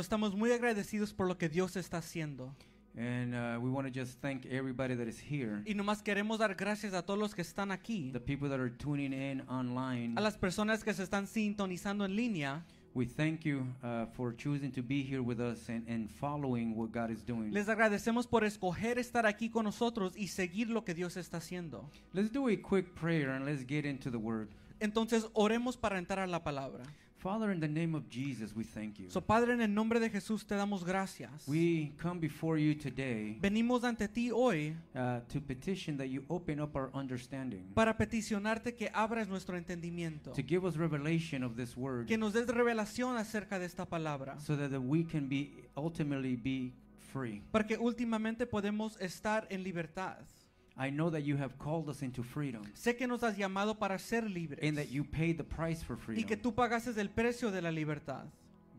estamos muy agradecidos por lo que Dios está haciendo. Uh, y nomás queremos dar gracias a todos los que están aquí. online. A las personas que se están sintonizando en línea. Les agradecemos por escoger estar aquí con nosotros y seguir lo que Dios está haciendo. Entonces oremos para entrar a la palabra. Father, in the name of Jesus, we thank you. So, Padre, en el nombre de Jesús te damos gracias. We come before you today. Venimos ante ti hoy. Uh, to petition that you open up our understanding. Para peticionarte que abras nuestro entendimiento. To give us revelation of this word. Que nos des revelación acerca de esta palabra. So that we can be ultimately be free. Para que últimamente podemos estar en libertad. I know that you have called us into freedom. Sé que nos has llamado para ser libres. And that you paid the price for freedom. Y que tú pagaste el precio de la libertad.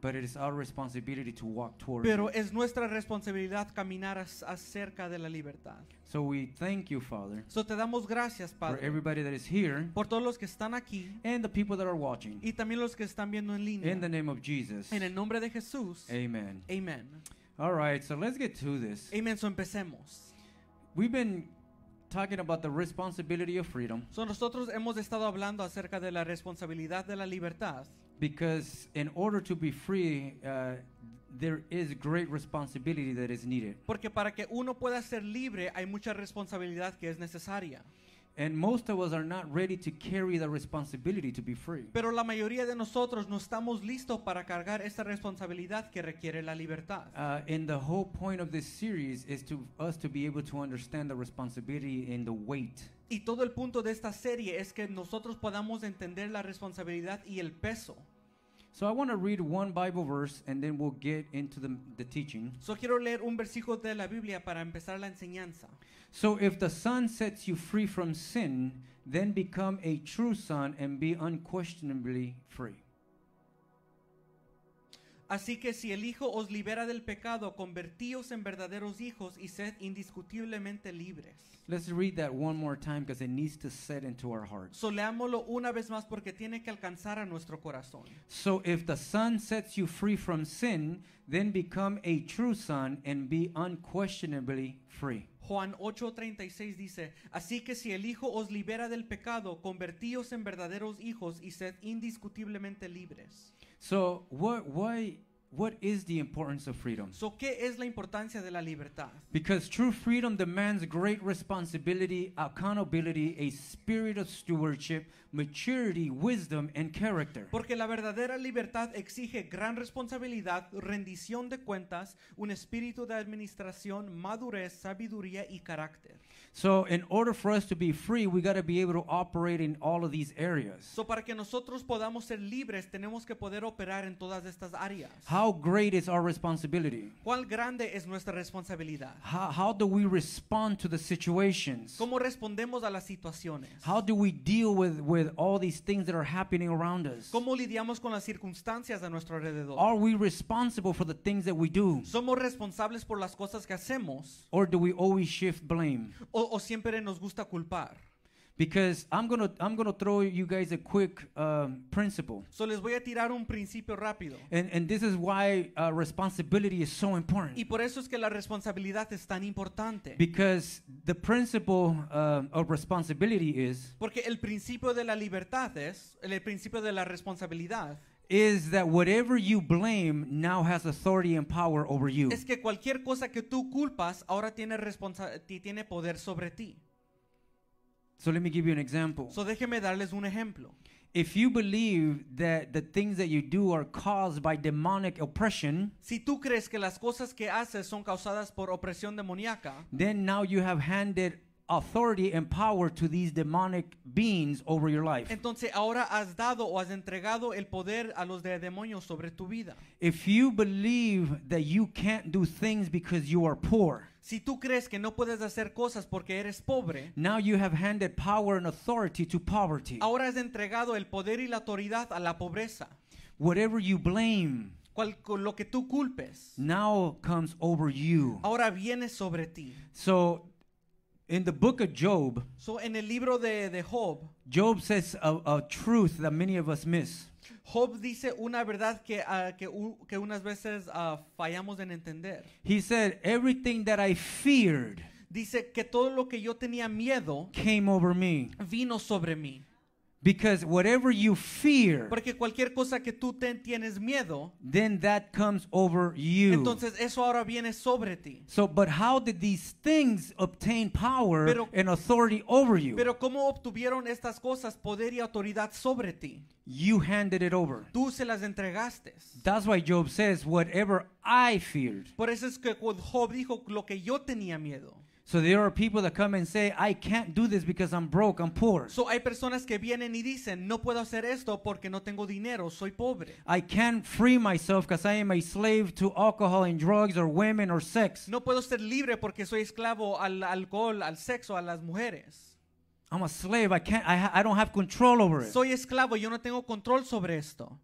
But it is our responsibility to walk towards Pero es nuestra responsabilidad caminar acerca de la libertad. So we thank you, Father. So te damos gracias, Padre. For everybody that is here. Por todos los que están aquí. And the people that are watching. Y también los que están viendo en línea. In the name of Jesus. En el nombre de Jesús. Amen. Amen. All right, so let's get to this. Amen. So empecemos. We've been talking about the responsibility of freedom. So nosotros hemos estado hablando acerca de la responsabilidad de la libertad. Because in order to be free, uh, there is great responsibility that is needed. Porque para que uno pueda ser libre hay mucha responsabilidad que es necesaria. And most of us are not ready to carry the responsibility to be free. Pero la mayoría de nosotros no estamos listos para cargar esta responsabilidad que requiere la libertad. Uh, and the whole point of this series is to us to be able to understand the responsibility and the weight. Y todo el punto de esta serie es que nosotros podamos entender la responsabilidad y el peso. So I want to read one Bible verse and then we'll get into the, the teaching. So quiero leer un versículo de la Biblia para empezar la enseñanza. So if the Son sets you free from sin, then become a true son and be unquestionably free. Así que si el Hijo os libera del pecado, convertíos en verdaderos hijos y sed indiscutiblemente libres. Let's read that one more time because it needs to set into our una vez más porque tiene que alcanzar a nuestro corazón. So if the Son sets you free from sin, then become a true son and be unquestionably free. Juan 8:36 dice, así que si el Hijo os libera del pecado, convertíos en verdaderos hijos y sed indiscutiblemente libres. So what, why, what is the importance of freedom? So, ¿qué es la importancia de la libertad? Because true freedom demands great responsibility, accountability, a spirit of stewardship, maturity, wisdom and character. Porque la verdadera libertad exige gran responsabilidad, rendición de cuentas, un espíritu de administración, madurez, sabiduría y carácter. So in order for us to be free, we got to be able to operate in all of these areas. So para que nosotros podamos ser libres, tenemos que poder operar en todas estas áreas. How great is our responsibility? ¿Cuál grande es nuestra responsabilidad? How, how do we respond to the situations? ¿Cómo respondemos a las situaciones? How do we deal with with with all these things that are happening around us? ¿Cómo lidiamos con las circunstancias a nuestro alrededor? Are we responsible for the things that we do? ¿Somos responsables por las cosas que hacemos? Or do we always shift blame? ¿O, o siempre nos gusta culpar? Because I'm gonna I'm gonna throw you guys a quick um, principle. So les voy a tirar un principio rápido. And and this is why uh, responsibility is so important. Y por eso es que la responsabilidad es tan importante. Because the principle uh, of responsibility is. Porque el principio de la libertad es el principio de la responsabilidad. is that whatever you blame now has authority and power over you. Es que cualquier cosa que tú culpas ahora tiene, responsa, tiene poder sobre ti. So let me give you an example. So déjeme darles un ejemplo. If you believe that the things that you do are caused by demonic oppression, si tú crees que las cosas que haces son causadas por opresión demoníaca, then now you have handed authority and power to these demonic beings over your life. Entonces ahora has dado o has entregado el poder a los de demonios sobre tu vida. If you believe that you can't do things because you are poor, Si tú crees que no puedes hacer cosas porque eres pobre, now you have handed power and authority to poverty. Ahora has entregado el poder y la autoridad a la pobreza. Whatever you blame, cual, lo que tú culpes, now comes over you. Ahora viene sobre ti. So in the book of Job, so en el libro de, de Job, Job says a, a truth that many of us miss. Job dice una verdad que, ah, que, que, unas veces ah, fallamos en entender. He said, everything that I feared dice que todo lo que yo tenía miedo came over me. vino sobre mí. Because whatever you fear, porque cualquier cosa que tú te tienes miedo, then that comes over you. Entonces eso ahora viene sobre ti. So, but how did these things obtain power pero, and authority over you? Pero cómo obtuvieron estas cosas poder y autoridad sobre ti? You handed it over. Tú se las entregaste. That's why Job says, whatever I feared. Por eso es que Job dijo lo que yo tenía miedo. So there are people that come and say, I can't do this because I'm broke, I'm poor. So hay personas que vienen y dicen, no puedo hacer esto porque no tengo dinero, soy pobre. I can't free myself because I am a slave to alcohol and drugs or women or sex. No puedo ser libre porque soy esclavo al alcohol, al sexo, a las mujeres. I'm a slave, I can't I, ha I don't have control over it. Soy esclavo, yo no tengo control sobre esto.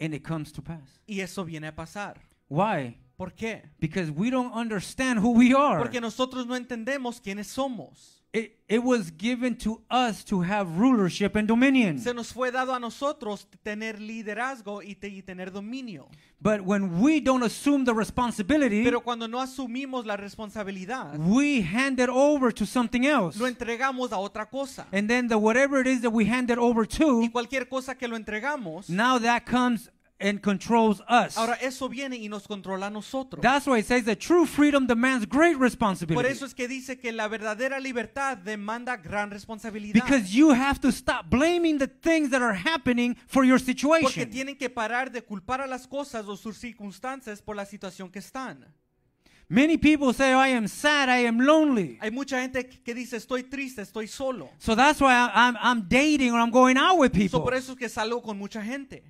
And it comes to pass. Y eso viene a pasar. Why? ¿Por qué? Because we don't understand who we are. Porque nosotros no entendemos quiénes somos. It, it was given to us to have rulership and dominion. Se nos fue dado a nosotros tener liderazgo y, te, y tener dominio. But when we don't assume the responsibility, Pero cuando no asumimos la responsabilidad, we hand it over to something else. Lo entregamos a otra cosa. And then the whatever it is that we hand it over to, y cualquier cosa que lo entregamos, now that comes and controls us. Ahora eso viene y nos controla a nosotros. That's why it says that true freedom demands great responsibility. Por eso es que dice que la verdadera libertad demanda gran responsabilidad. Because you have to stop blaming the things that are happening for your situation. Porque tienen que parar de culpar a las cosas o sus circunstancias por la situación que están. Many people say, oh, I am sad, I am lonely. Hay mucha gente que dice, estoy triste, estoy solo. So that's why I'm, I'm dating or I'm going out with people. So por eso es que salgo con mucha gente.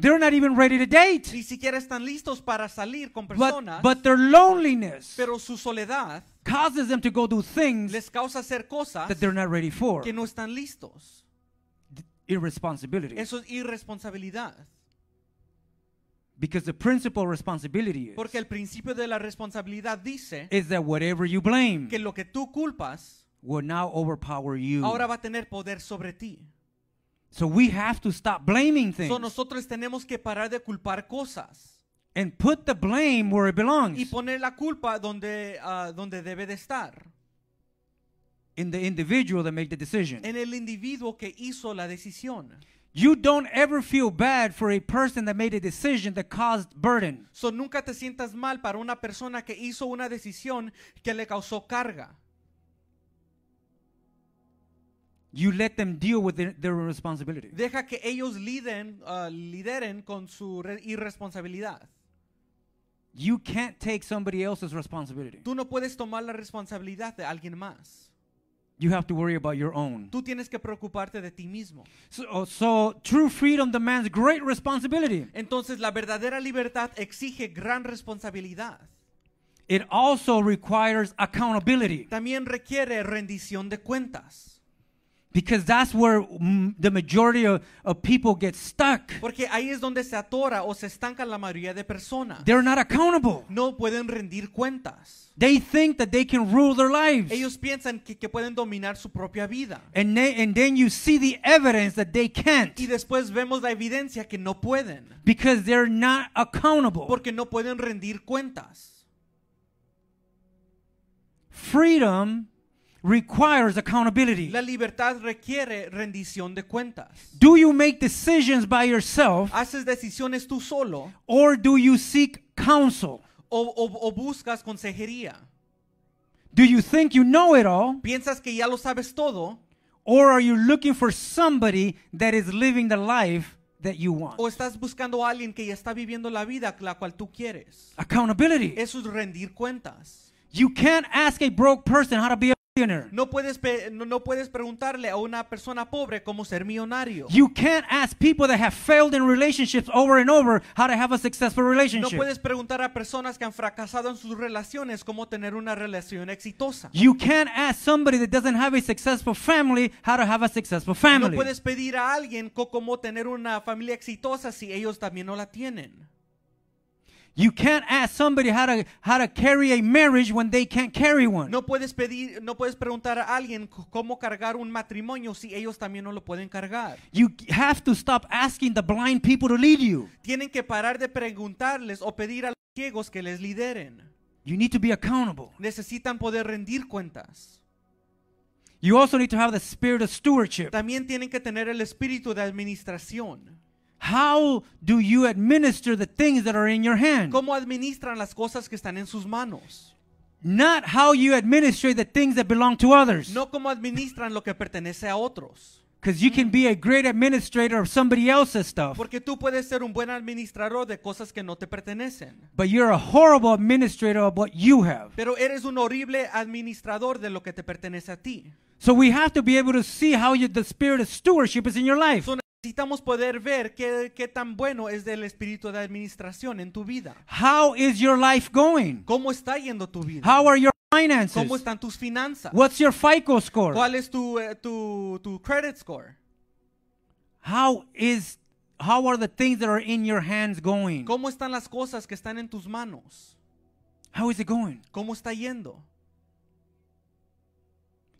They're not even ready to date. Ni siquiera están listos para salir con personas. But, but their loneliness pero su soledad causes them to go do things les causa hacer cosas that they're not ready for. que no están listos. Irresponsibility. Eso es irresponsabilidad. Because the principal responsibility is Porque el principio de la responsabilidad dice is that whatever you blame que lo que tú culpas will now overpower you. ahora va a tener poder sobre ti. So we have to stop blaming things. So nosotros tenemos que parar de culpar cosas. And put the blame where it belongs. Y poner la culpa donde, ah, donde debe de estar. In the individual that made the decision. En el individuo que hizo la decisión. You don't ever feel bad for a person that made a decision that caused burden. So nunca te sientas mal para una persona que hizo una decisión que le causó carga. You let them deal with their, their responsibility. Deja que ellos liden, uh, lideren con su irresponsabilidad. You can't take somebody else's responsibility. Tú no puedes tomar la responsabilidad de alguien más. You have to worry about your own. Tú tienes que preocuparte de ti mismo. So, so true freedom demands great responsibility. Entonces la verdadera libertad exige gran responsabilidad. It also requires accountability. También requiere rendición de cuentas. Because that's where the majority of, of, people get stuck. Porque ahí es donde se atora o se estanca la mayoría de personas. They're not accountable. No pueden rendir cuentas. They think that they can rule their lives. Ellos piensan que, que pueden dominar su propia vida. And, they, and then you see the evidence that they can't. Y después vemos la evidencia que no pueden. Because they're not accountable. Porque no pueden rendir cuentas. Freedom requires accountability. La libertad requiere rendición de cuentas. Do you make decisions by yourself? ¿Haces decisiones tú solo? Or do you seek counsel? O, o, o buscas consejería. Do you think you know it all? ¿Piensas que ya lo sabes todo? Or are you looking for somebody that is living the life that you want? ¿O estás buscando a alguien que ya está viviendo la vida la cual tú quieres? Accountability. Eso es rendir cuentas. You can't ask a broke person how to be a No puedes, no, puedes preguntarle a una persona pobre cómo ser millonario. No puedes preguntar a personas que han fracasado en sus relaciones cómo tener una relación exitosa. No puedes pedir a alguien cómo tener una familia exitosa si ellos también no la tienen. You can't ask somebody how to, how to carry a marriage when they can't carry one. No puedes pedir, no puedes preguntar a alguien cómo cargar un matrimonio si ellos también no lo pueden cargar. You have to stop asking the blind people to lead you. Tienen que parar de preguntarles o pedir a los ciegos que les lideren. You need to be accountable. Necesitan poder rendir cuentas. You also need to have the spirit of stewardship. También tienen que tener el espíritu de administración. How do you administer the things that are in your hand? ¿Cómo administran las cosas que están en sus manos? Not how you administer the things that belong to others. No cómo administran lo que pertenece a otros. Because you can be a great administrator of somebody else's stuff. Porque tú puedes ser un buen administrador de cosas que no te pertenecen. But you're a horrible administrator of what you have. Pero eres un horrible administrador de lo que te pertenece a ti. So we have to be able to see how you, the spirit of stewardship is in your life. So Necesitamos poder ver qué, qué tan bueno es del espíritu de administración en tu vida. How is your life going? ¿Cómo está yendo tu vida? How are your finances? ¿Cómo están tus finanzas? What's your FICO score? ¿Cuál es tu, eh, tu, tu credit score? How is how are the things that are in your hands going? ¿Cómo están las cosas que están en tus manos? How is it going? ¿Cómo está yendo?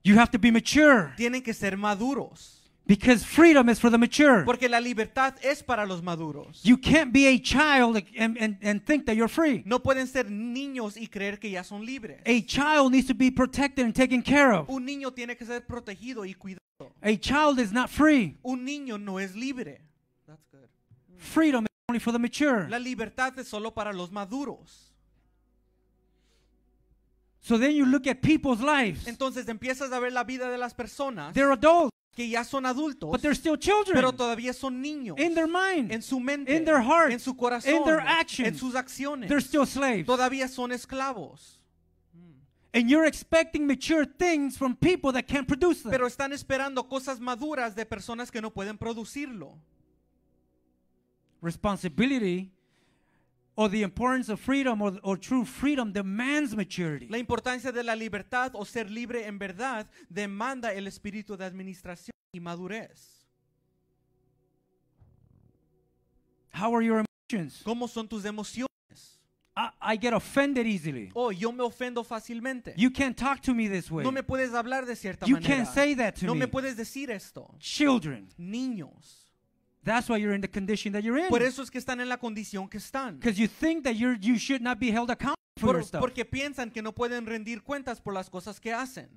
You have to be mature. Tienen que ser maduros. Because freedom is for the mature. Porque la libertad es para los maduros. You can't be a child and, and, and think that you're free. No pueden ser niños y creer que ya son libres. A child needs to be protected and taken care of. Un niño tiene que ser protegido y cuidado. A child is not free. Un niño no es libre. That's good. Freedom is only for the mature. La libertad es solo para los maduros. So then you look at people's lives. Entonces empiezas a ver la vida de las personas. They're adults. que ya son adultos, but they're still children. pero todavía son niños. In their mind, en su mente, in their heart, en su corazón, in their actions, en sus acciones, they're still slaves. Todavía son esclavos. And you're expecting mature things from people that can't produce them. Pero están esperando cosas maduras de personas que no pueden producirlo. Responsibility Or the importance of freedom or, or true freedom demands maturity. La importancia de la libertad o ser libre en verdad demanda el espíritu de administración y madurez. How are your emotions? ¿Cómo son tus emociones? I, get offended easily. Oh, yo me ofendo fácilmente. You can't talk to me this way. No me puedes hablar de cierta you manera. You can't say that to me. No me puedes decir esto. Children. Niños. That's why you're in the condition that you're in. Por eso es que están en la condición que están. Because you think that you're, you should not be held accountable for your stuff. porque piensan que no pueden rendir cuentas por las cosas que hacen.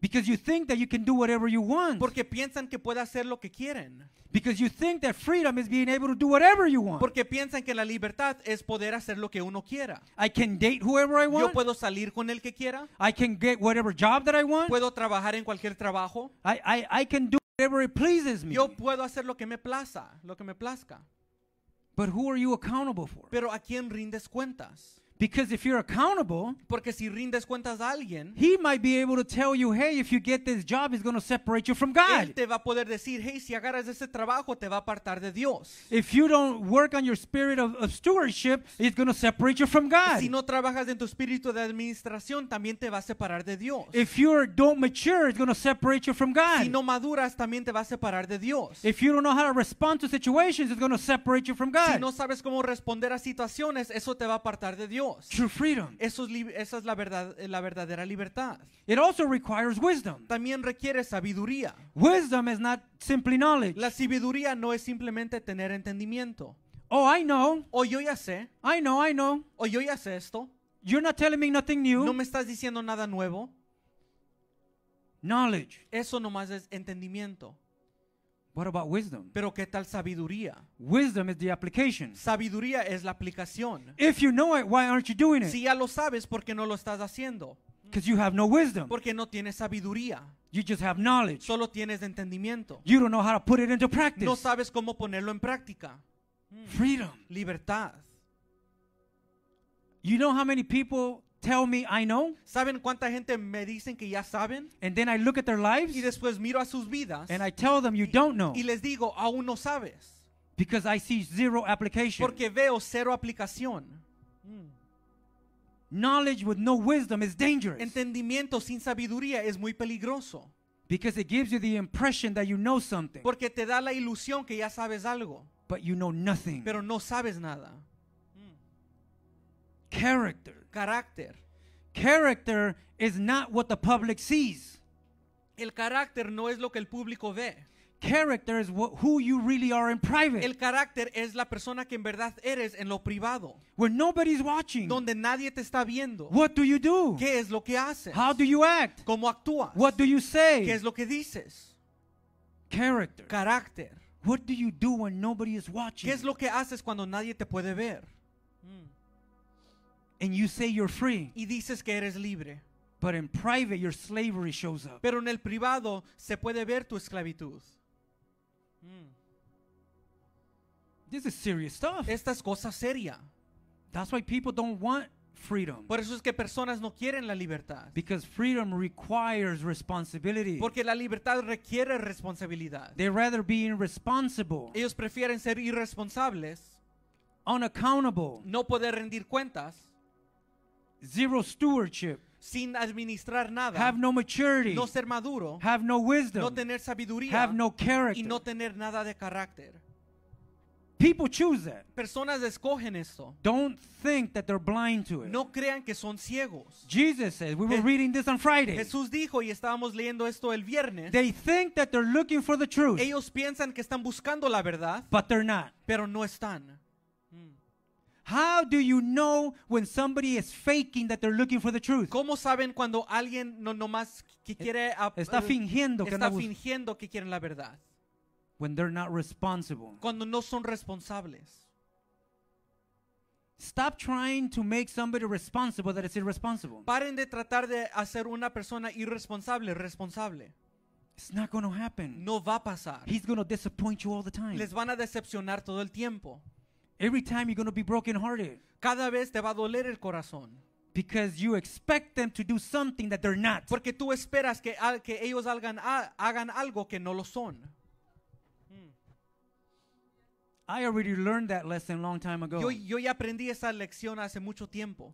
Because you think that you can do whatever you want. Porque piensan que puede hacer lo que quieren. Because you think that freedom is being able to do whatever you want. Porque piensan que la libertad es poder hacer lo que uno quiera. I can date whoever I want. Yo puedo salir con el que quiera. I can get whatever job that I want. Puedo trabajar en cualquier trabajo. I, I, I can do whatever it pleases me. Yo puedo hacer lo que me plaza, lo que me plazca. But who are you accountable for? Pero a quién rindes cuentas? Because if you're accountable, porque si rindes cuentas a alguien, he might be able to tell you, hey, if you get this job, it's going to separate you from God. Él te va a poder decir, hey, si agarras este trabajo, te va a apartar de Dios. If you don't work on your spirit of, of stewardship, it's going to separate you from God. Si no trabajas en tu espíritu de administración, también te va a separar de Dios. If you don't mature, it's going to separate you from God. Si no maduras, también te va a separar de Dios. If you don't know how to respond to situations, it's going to separate you from God. Si no sabes cómo responder a situaciones, eso te va a apartar de Dios. Dios. True freedom. Eso es esa es la, verdad, eh, la verdadera libertad. It also requires wisdom. También requiere sabiduría. Wisdom is not simply knowledge. La sabiduría no es simplemente tener entendimiento. Oh, I know. O yo ya sé. I know, I know. O yo ya sé esto. You're not telling me nothing new. No me estás diciendo nada nuevo. Knowledge. Eso nomás es entendimiento. What about wisdom? Pero ¿qué tal sabiduría? Wisdom is the application. Sabiduría es la aplicación. If you know it, why aren't you doing it? Si ya lo sabes, ¿por qué no lo estás haciendo? Because you have no wisdom. Porque no tienes sabiduría. You just have knowledge. Solo tienes entendimiento. You don't know how to put it into practice. No sabes cómo ponerlo en práctica. Freedom. Libertad. You know how many people tell me I know. ¿Saben cuánta gente me dicen que ya saben? And then I look at their lives. Y después miro a sus vidas. And I tell them you y, don't know. Y les digo, aún no sabes. Because I see zero application. Porque veo cero aplicación. Mm. Knowledge with no wisdom is dangerous. Entendimiento sin sabiduría es muy peligroso. Because it gives you the impression that you know something. Porque te da la ilusión que ya sabes algo. But you know nothing. Pero no sabes nada. Mm. Character carácter. Character is not what the public sees. El carácter no es lo que el público ve. Character is what, who you really are in private. El carácter es la persona que en verdad eres en lo privado. Where nobody's watching. Donde nadie te está viendo. What do you do? ¿Qué es lo que haces? How do you act? ¿Cómo actúas? What do you say? ¿Qué es lo que dices? Character. Carácter. What do you do when nobody is watching? ¿Qué es lo que haces cuando nadie te puede ver? Mm. And you say you're free. Y dices que eres libre. But in private, your slavery shows up. Pero en el privado se puede ver tu esclavitud. Mm. This is serious stuff. Esta es cosa seria. That's why people don't want freedom. Por eso es que personas no quieren la libertad. Because freedom requires responsibility. Porque la libertad requiere responsabilidad. They rather be irresponsible. Ellos prefieren ser irresponsables. Unaccountable. No poder rendir cuentas. Zero stewardship. Sin administrar nada. Have no maturity. No ser maduro. Have no wisdom. No tener sabiduría. Have no character. Y no tener nada de carácter. People choose that. Personas escogen esto. Don't think that they're blind to it. No crean que son ciegos. Jesus said, we were reading this on Friday. Jesús dijo y estábamos leyendo esto el viernes. They think that they're looking for the truth. Ellos piensan que están buscando la verdad. But they're not. Pero no están. How do you know when somebody is faking that they're looking for the truth? ¿Cómo saben cuando alguien no nomás que eh, quiere está fingiendo que está no fingiendo que quieren la verdad? When they're not responsible. Cuando no son responsables. Stop trying to make somebody responsible that is irresponsible. Paren de tratar de hacer una persona irresponsable responsable. It's not going to happen. No va a pasar. He's going to disappoint you all the time. Les van a decepcionar todo el tiempo. Every time you're going to be broken hearted. Cada vez te va a doler el corazón. Because you expect them to do something that they're not. Porque tú esperas que, que ellos hagan, hagan algo que no lo son. Hmm. I already learned that lesson long time ago. Yo, yo ya aprendí esa lección hace mucho tiempo.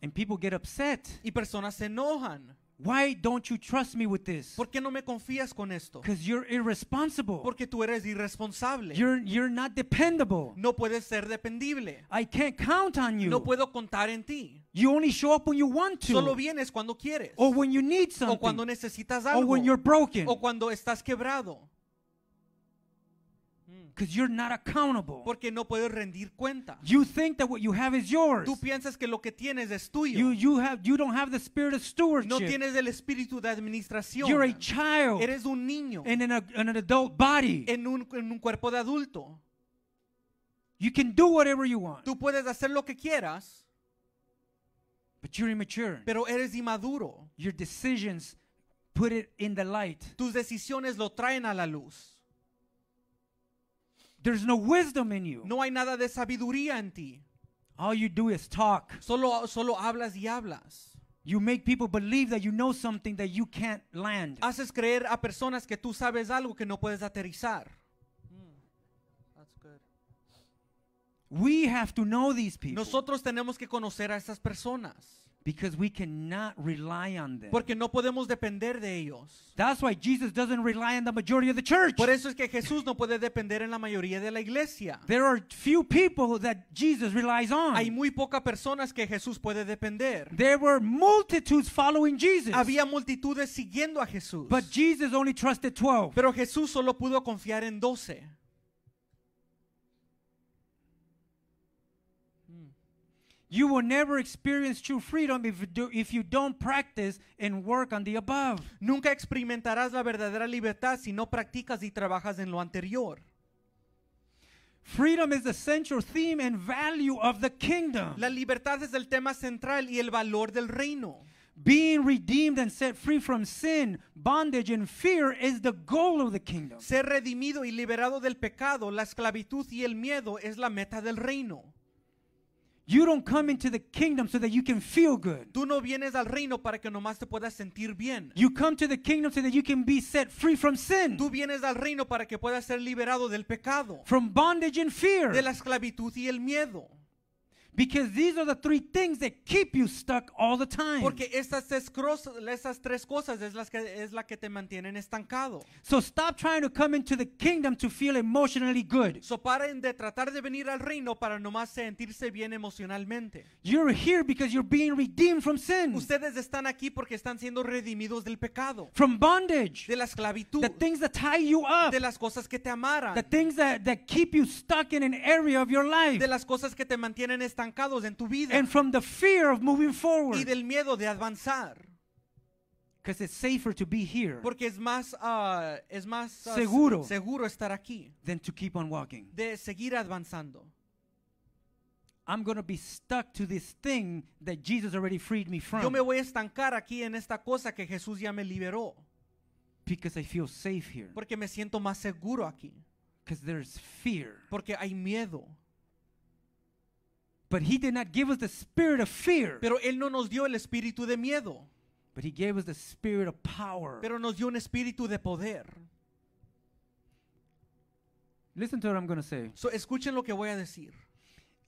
And people get upset. Y personas se enojan. Why don't you trust me with this? ¿Por qué no me confías con esto? Because you're irresponsible. Porque tú eres irresponsable. You're, you're not dependable. No puedes ser dependible. I can't count on you. No puedo contar en ti. You only show up when you want to. Solo vienes cuando quieres. Or when you need something. O cuando necesitas algo. Or when you're broken. O cuando estás quebrado. Because you're not accountable. Porque no puedes rendir cuenta. You think that what you have is yours. Tú piensas que lo que tienes es tuyo. You, you, have, you don't have the spirit of stewardship. No tienes el espíritu de administración. You're a child. Eres un niño. In an, an adult body. En un, en un cuerpo de adulto. You can do whatever you want. Tú puedes hacer lo que quieras. But you're immature. Pero eres inmaduro. Your decisions put it in the light. Tus decisiones lo traen a la luz. There's no wisdom in you. No hay nada de sabiduría en ti. All you do is talk. Solo, solo hablas y hablas. You make people believe that you know something that you can't land. Haces creer a personas que tú sabes algo que no puedes aterrizar. Hmm. We have to know these people. Nosotros tenemos que conocer a estas personas. Because we cannot rely on them. Porque no podemos depender de ellos. That's why Jesus doesn't rely on the majority of the church. Por eso es que Jesús no puede depender en la mayoría de la iglesia. There are few people that Jesus relies on. Hay muy pocas personas que Jesús puede depender. There were multitudes following Jesus. Había multitudes siguiendo a Jesús. But Jesus only trusted 12. Pero Jesús solo pudo confiar en 12. You will never experience true freedom if you, do, if you don't practice and work on the above. Nunca experimentarás la verdadera libertad si no practicas y trabajas en lo anterior. Freedom is the central theme and value of the kingdom. La libertad es el tema central y el valor del reino. Being redeemed and set free from sin, bondage and fear is the goal of the kingdom. Ser redimido y liberado del pecado, la esclavitud y el miedo es la meta del reino. You don't come into the kingdom so that you can feel good. Tú no vienes al reino para que nomás te puedas sentir bien. You come to the kingdom so that you can be set free from sin. Tú vienes al reino para que puedas ser liberado del pecado. From bondage and fear. De la esclavitud y el miedo. Because these are the three things that keep you stuck all the time. Porque estas tres, cosas, esas tres cosas es las que es la que te mantienen estancado. So stop trying to come into the kingdom to feel emotionally good. So paren de tratar de venir al reino para nomás sentirse bien emocionalmente. You're here because you're being redeemed from sin. Ustedes están aquí porque están siendo redimidos del pecado. From bondage. De la esclavitud. The things that tie you up. De las cosas que te amaran. The things that, that keep you stuck in an area of your life. De las cosas que te mantienen estancado estancados en tu vida. and from the fear of moving y del miedo de avanzar. Because it's safer to be here Porque es más, ah, es más ah, Seguro. seguro estar aquí, than to keep on walking. de seguir avanzando. I'm going to be stuck to this thing that Jesus already freed me from. Yo me voy a estancar aquí en esta cosa que Jesús ya me liberó, because I feel safe here. porque me siento más seguro aquí, Because there's fear. porque hay miedo. But he did not give us the spirit of fear. Pero él no nos dio el espíritu de miedo. But he gave us the spirit of power. Pero nos dio un espíritu de poder. Listen to what I'm going to say. So escuchen lo que voy a decir.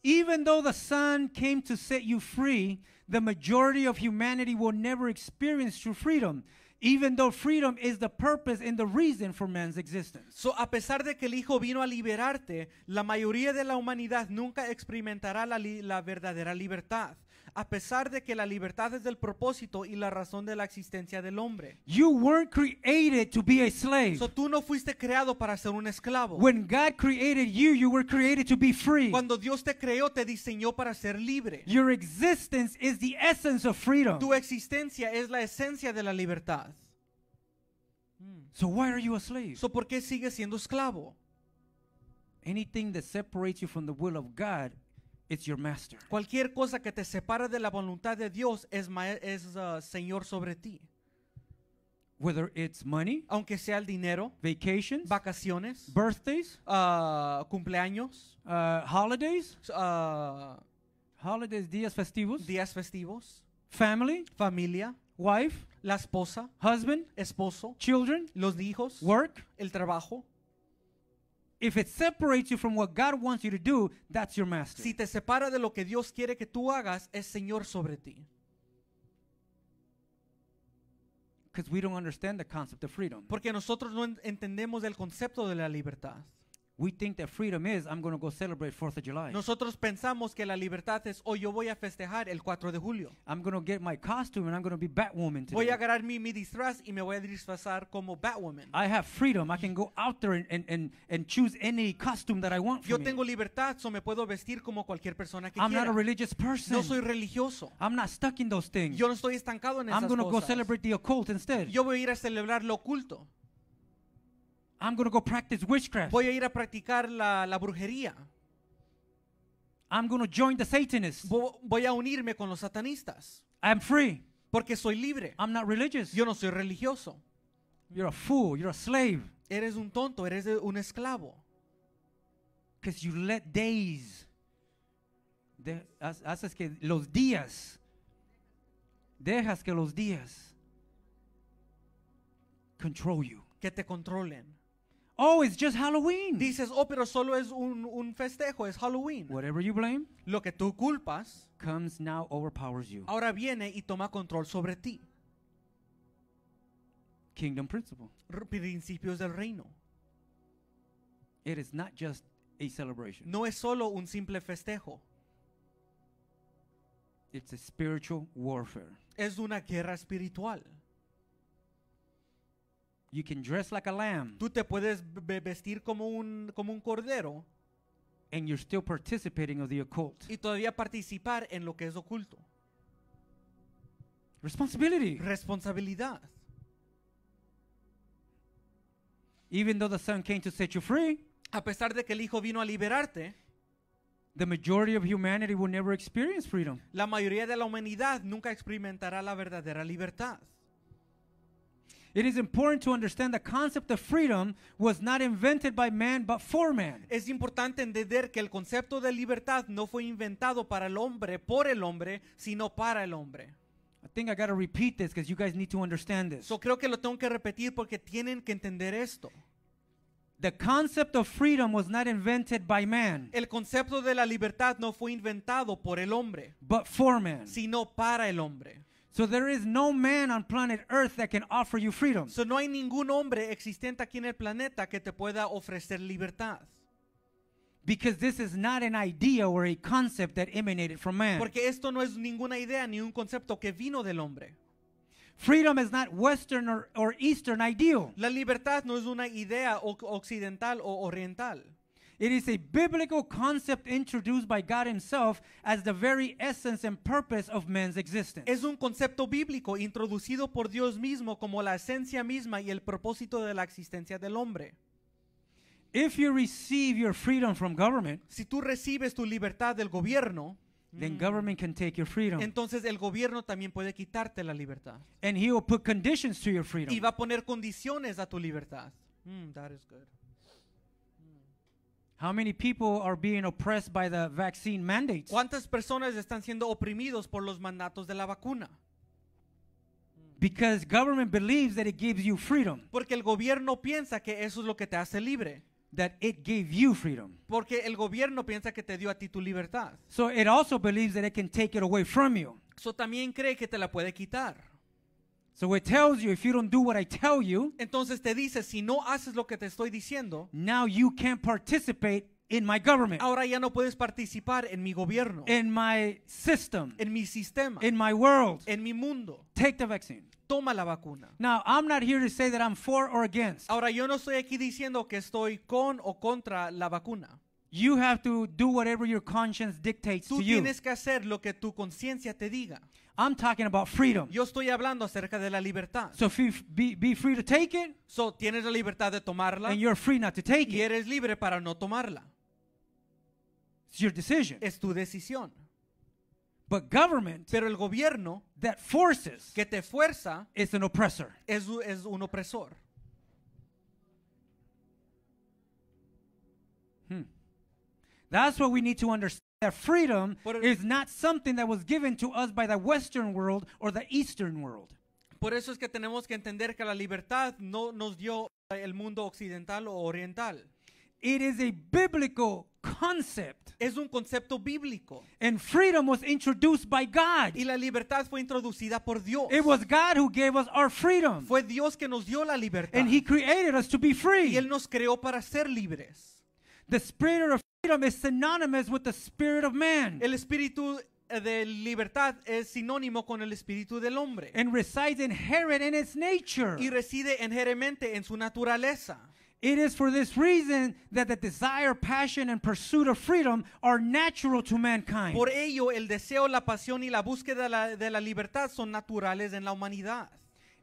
Even though the Son came to set you free, the majority of humanity will never experience true freedom. Even though freedom is the purpose and the reason for man's existence. So, a pesar de que el Hijo vino a liberarte, la mayoría de la humanidad nunca experimentará la, la verdadera libertad a pesar de que la libertad es el propósito y la razón de la existencia del hombre. You weren't created to be a slave. So, tú no fuiste creado para ser un esclavo. Cuando Dios te creó, te diseñó para ser libre. Your existence is the essence of freedom. Tu existencia es la esencia de la libertad. So why are you a slave? So ¿por qué sigues siendo esclavo? Anything that separates you from the will of God It's your master. Cualquier cosa que te separe de la voluntad de Dios es, es uh, Señor sobre ti. Whether it's money, aunque sea el dinero, vacations, vacaciones, birthdays, uh, cumpleaños, uh, holidays, uh, holidays, días festivos, días festivos, family, familia, wife, la esposa, husband, esposo, children, los hijos, work, el trabajo, If it separates you from what God wants you to do, that's your master. Si te separa de lo que Dios quiere que tú hagas, es señor sobre ti. Because we don't understand the concept of freedom. Porque nosotros no entendemos el concepto de la libertad. We think that freedom is I'm going to go celebrate 4th of July. Nosotros pensamos que la libertad es hoy oh, yo voy a festejar el 4 de julio. I'm going to get my costume and I'm going to be Batwoman today. Voy a agarrar mi, mi disfraz y me voy a disfrazar como Batwoman. I have freedom. I can go out there and, and, and, and choose any costume that I want Yo tengo libertad, so me puedo vestir como cualquier persona que I'm quiera. I'm not a religious person. No soy religioso. I'm not stuck in those things. Yo no estoy estancado en I'm esas cosas. I'm going to go celebrate the occult instead. Yo voy a ir a celebrar lo oculto. I'm gonna go practice witchcraft. Voy a ir a practicar la, la brujería. I'm gonna join the Satanists. Voy a unirme con los satanistas I'm free. porque soy libre. I'm not religious. Yo no soy religioso. You're a fool. You're a slave. Eres un tonto, eres un esclavo. Because you let days, de- haces que los días, dejas que los días control you. Que te controlen. Oh, it's just Halloween. Dices, oh, pero solo es un, un festejo, es Halloween. Whatever you blame Lo que tú culpas comes now overpowers you. ahora viene y toma control sobre ti. Kingdom principle. Principios del reino. It is not just a celebration. No es solo un simple festejo, It's a spiritual warfare. es una guerra espiritual. You can dress like a lamb. Tú te puedes vestir como un, como un cordero. Y todavía participar en lo que es oculto. Responsibility. Responsabilidad. Even though the son came to set you free, a pesar de que el hijo vino a liberarte, the majority of humanity will never experience freedom. La mayoría de la humanidad nunca experimentará la verdadera libertad. It is important to understand the concept of freedom was not invented by man but for man. Es importante entender que el concepto de libertad no fue inventado para el hombre por el hombre, sino para el hombre. I think I gotta repeat this because you guys need to understand this. So creo que lo tengo que repetir porque tienen que entender esto. The concept of freedom was not invented by man. El concepto de la libertad no fue inventado por el hombre, but for man. sino para el hombre. So there is no man on planet Earth that can offer you freedom. So no hay ningún hombre existente aquí en el planeta que te pueda ofrecer libertad. Because this is not an idea or a concept that emanated from man. Porque esto no es ninguna idea ni un concepto que vino del hombre. Freedom is not Western or, or Eastern ideal. La libertad no es una idea occidental o oriental. Es un concepto bíblico introducido por Dios mismo como la esencia misma y el propósito de la existencia del hombre. si tú recibes tu libertad del gobierno, Entonces el gobierno también puede quitarte la libertad. Y va a poner condiciones a tu libertad. Hmm, that is good. How many people are being oppressed by the vaccine mandates? ¿Cuántas personas están siendo oprimidos por los mandatos de la vacuna? Because government believes that it gives you freedom. Porque el gobierno piensa que eso es lo que te hace libre. That it gave you freedom. Porque el gobierno piensa que te dio a ti tu libertad. So it also believes that it can take it away from you. So también cree que te la puede quitar. So it tells you if you don't do what I tell you, entonces te dice si no haces lo que te estoy diciendo, now you can't participate in my government. Ahora ya no puedes participar en mi gobierno. In my system. En mi sistema. In my world. En mi mundo. Take the vaccine. Toma la vacuna. Now, I'm not here to say that I'm for or against. Ahora yo no estoy aquí diciendo que estoy con o contra la vacuna. You have to do whatever your conscience dictates Tú to you. tienes que hacer lo que tu conciencia te diga. I'm talking about freedom. Yo estoy hablando acerca de la libertad. So be, be free to take it. So tienes la libertad de tomarla. And you're free not to take y it. Y eres libre para no tomarla. It's your decision. Es tu decisión. But government, pero el gobierno that forces, que te fuerza, is an oppressor. Es, es un opresor. That's what we need to understand. That freedom it, is not something that was given to us by the Western world or the Eastern world. Por eso es que tenemos que entender que la libertad no nos dio el mundo occidental o oriental. It is a biblical concept. Es un concepto bíblico. And freedom was introduced by God. Y la libertad fue introducida por Dios. It was God who gave us our freedom. Fue Dios que nos dio la libertad. And he created us to be free. Y él nos creó para ser libres. The spirit of freedom is synonymous with the spirit of man. El espíritu eh, de libertad es sinónimo con el espíritu del hombre. And resides inherent in its nature. Y reside inherentemente en su naturaleza. It is for this reason that the desire, passion, and pursuit of freedom are natural to mankind. Por ello, el deseo, la pasión y la búsqueda de la libertad son naturales en la humanidad.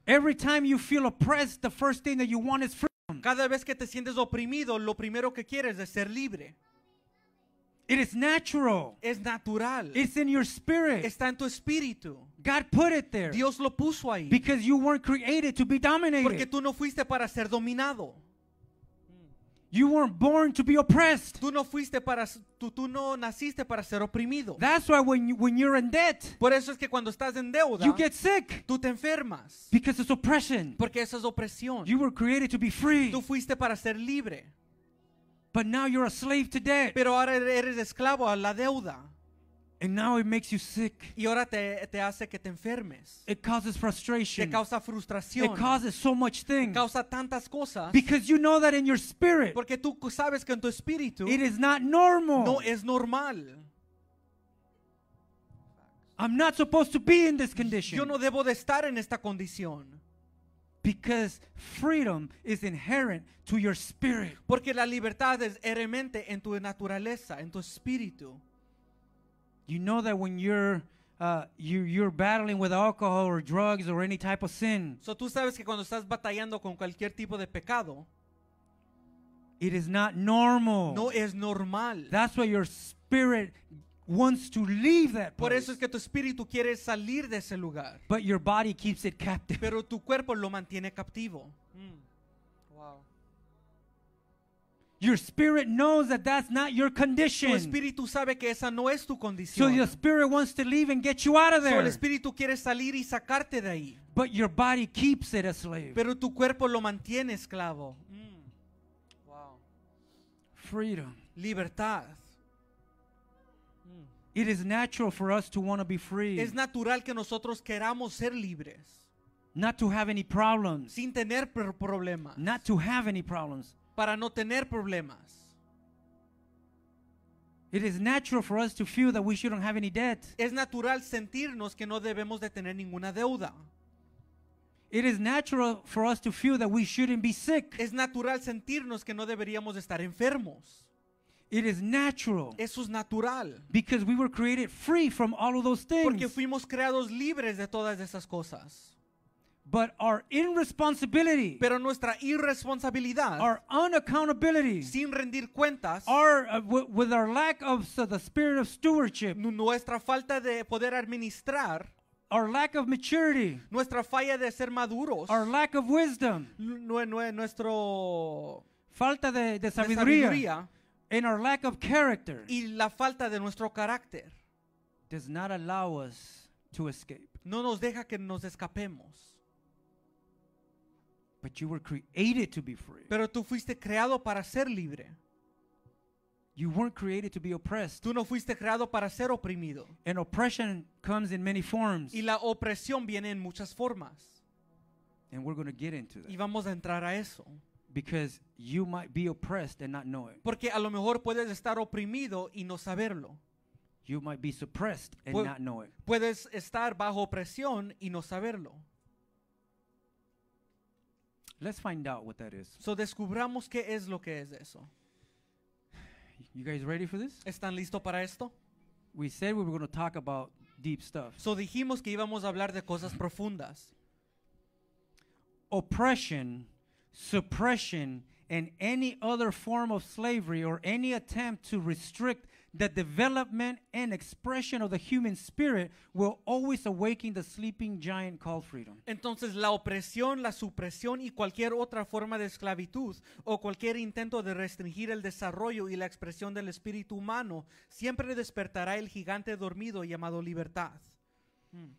Every time you feel oppressed, the first thing that you want is freedom. Cada vez que te sientes oprimido, lo primero que quieres es ser libre. It is natural. Es natural. It's in your spirit. Está en tu espíritu. God put it there. Dios lo puso ahí. Because you weren't created to be dominated. Porque tú no fuiste para ser dominado. You weren't born to be oppressed. Tú no fuiste para tú, tú no naciste para ser oprimido. That's why when you, when you're in debt, por eso es que cuando estás en deuda, you get sick. Tú te enfermas. Because it's oppression. Porque eso es opresión. You were created to be free. Tú fuiste para ser libre. But now you're a slave to debt. Pero ahora eres esclavo a la deuda. And now it makes you sick. Y ahora te, te hace que te enfermes. It causes frustration. Te causa frustración. It causes so much things. causa tantas cosas. Because you know that in your spirit. Porque tú sabes que en tu espíritu. It is not normal. No es normal. I'm not supposed to be in this condition. Yo no debo de estar en esta condición. Because freedom is inherent to your spirit. Porque la libertad es heremente en tu naturaleza, en tu espíritu. You know that when you're uh, you, you're battling with alcohol or drugs or any type of sin. So tú sabes que cuando estás batallando con cualquier tipo de pecado, it is not normal. No es normal. That's why your spirit wants to leave that place. Por eso es que tu espíritu quiere salir de ese lugar. But your body keeps it captive. Pero tu cuerpo lo mantiene captivo. Mm. Wow. Your spirit knows that that's not your condition. Tu espíritu sabe que esa no es tu condición. So your spirit wants to leave and get you out of there. So el espíritu quiere salir y sacarte de ahí. But your body keeps it a slave. Pero tu cuerpo lo mantiene esclavo. Mm. Wow. Freedom. Libertad. It is natural for us to want to be free. Es natural que nosotros queramos ser libres. Not to have any problems. Sin tener problemas. Not to have any problems. Para no tener problemas. It is natural for us to feel that we shouldn't have any debt. Es natural sentirnos que no debemos de tener ninguna deuda. It is natural for us to feel that we shouldn't be sick. Es natural sentirnos que no deberíamos estar enfermos. It is natural. Eso es natural. Because we were created free from all of those things. Porque fuimos creados libres de todas esas cosas. But our irresponsibility, pero nuestra irresponsabilidad, our unaccountability, sin rendir cuentas, our uh, with our lack of so the spirit of stewardship, nuestra falta de poder administrar, our lack of maturity, nuestra falla de ser maduros, our lack of wisdom, nuestro falta de, de sabiduría, de sabiduría and our lack of character y la falta de nuestro carácter does not allow us to escape. No nos deja que nos escapemos. But you were created to be free. Pero tú fuiste creado para ser libre. You weren't created to be oppressed. Tú no fuiste creado para ser oprimido. And oppression comes in many forms. Y la opresión viene en muchas formas. And we're going to get into that. Y vamos a entrar a eso. Because you might be oppressed and not know it. Porque a lo mejor puedes estar oprimido y no saberlo. You might be suppressed and Pu- not know it. Puedes estar bajo opresión y no saberlo. Let's find out what that is. So descubramos qué es lo que es eso. You guys ready for this? ¿Están listos para esto? We said we were going to talk about deep stuff. So dijimos que íbamos a hablar de cosas profundas. Oppression suppression, and any other form of slavery or any attempt to restrict the development and expression of the human spirit will always awaken the sleeping giant called freedom. Entonces la opresión, la supresión y cualquier otra forma de esclavitud o cualquier intento de restringir el desarrollo y la expresión del espíritu humano siempre despertará el gigante dormido llamado libertad. Hmm.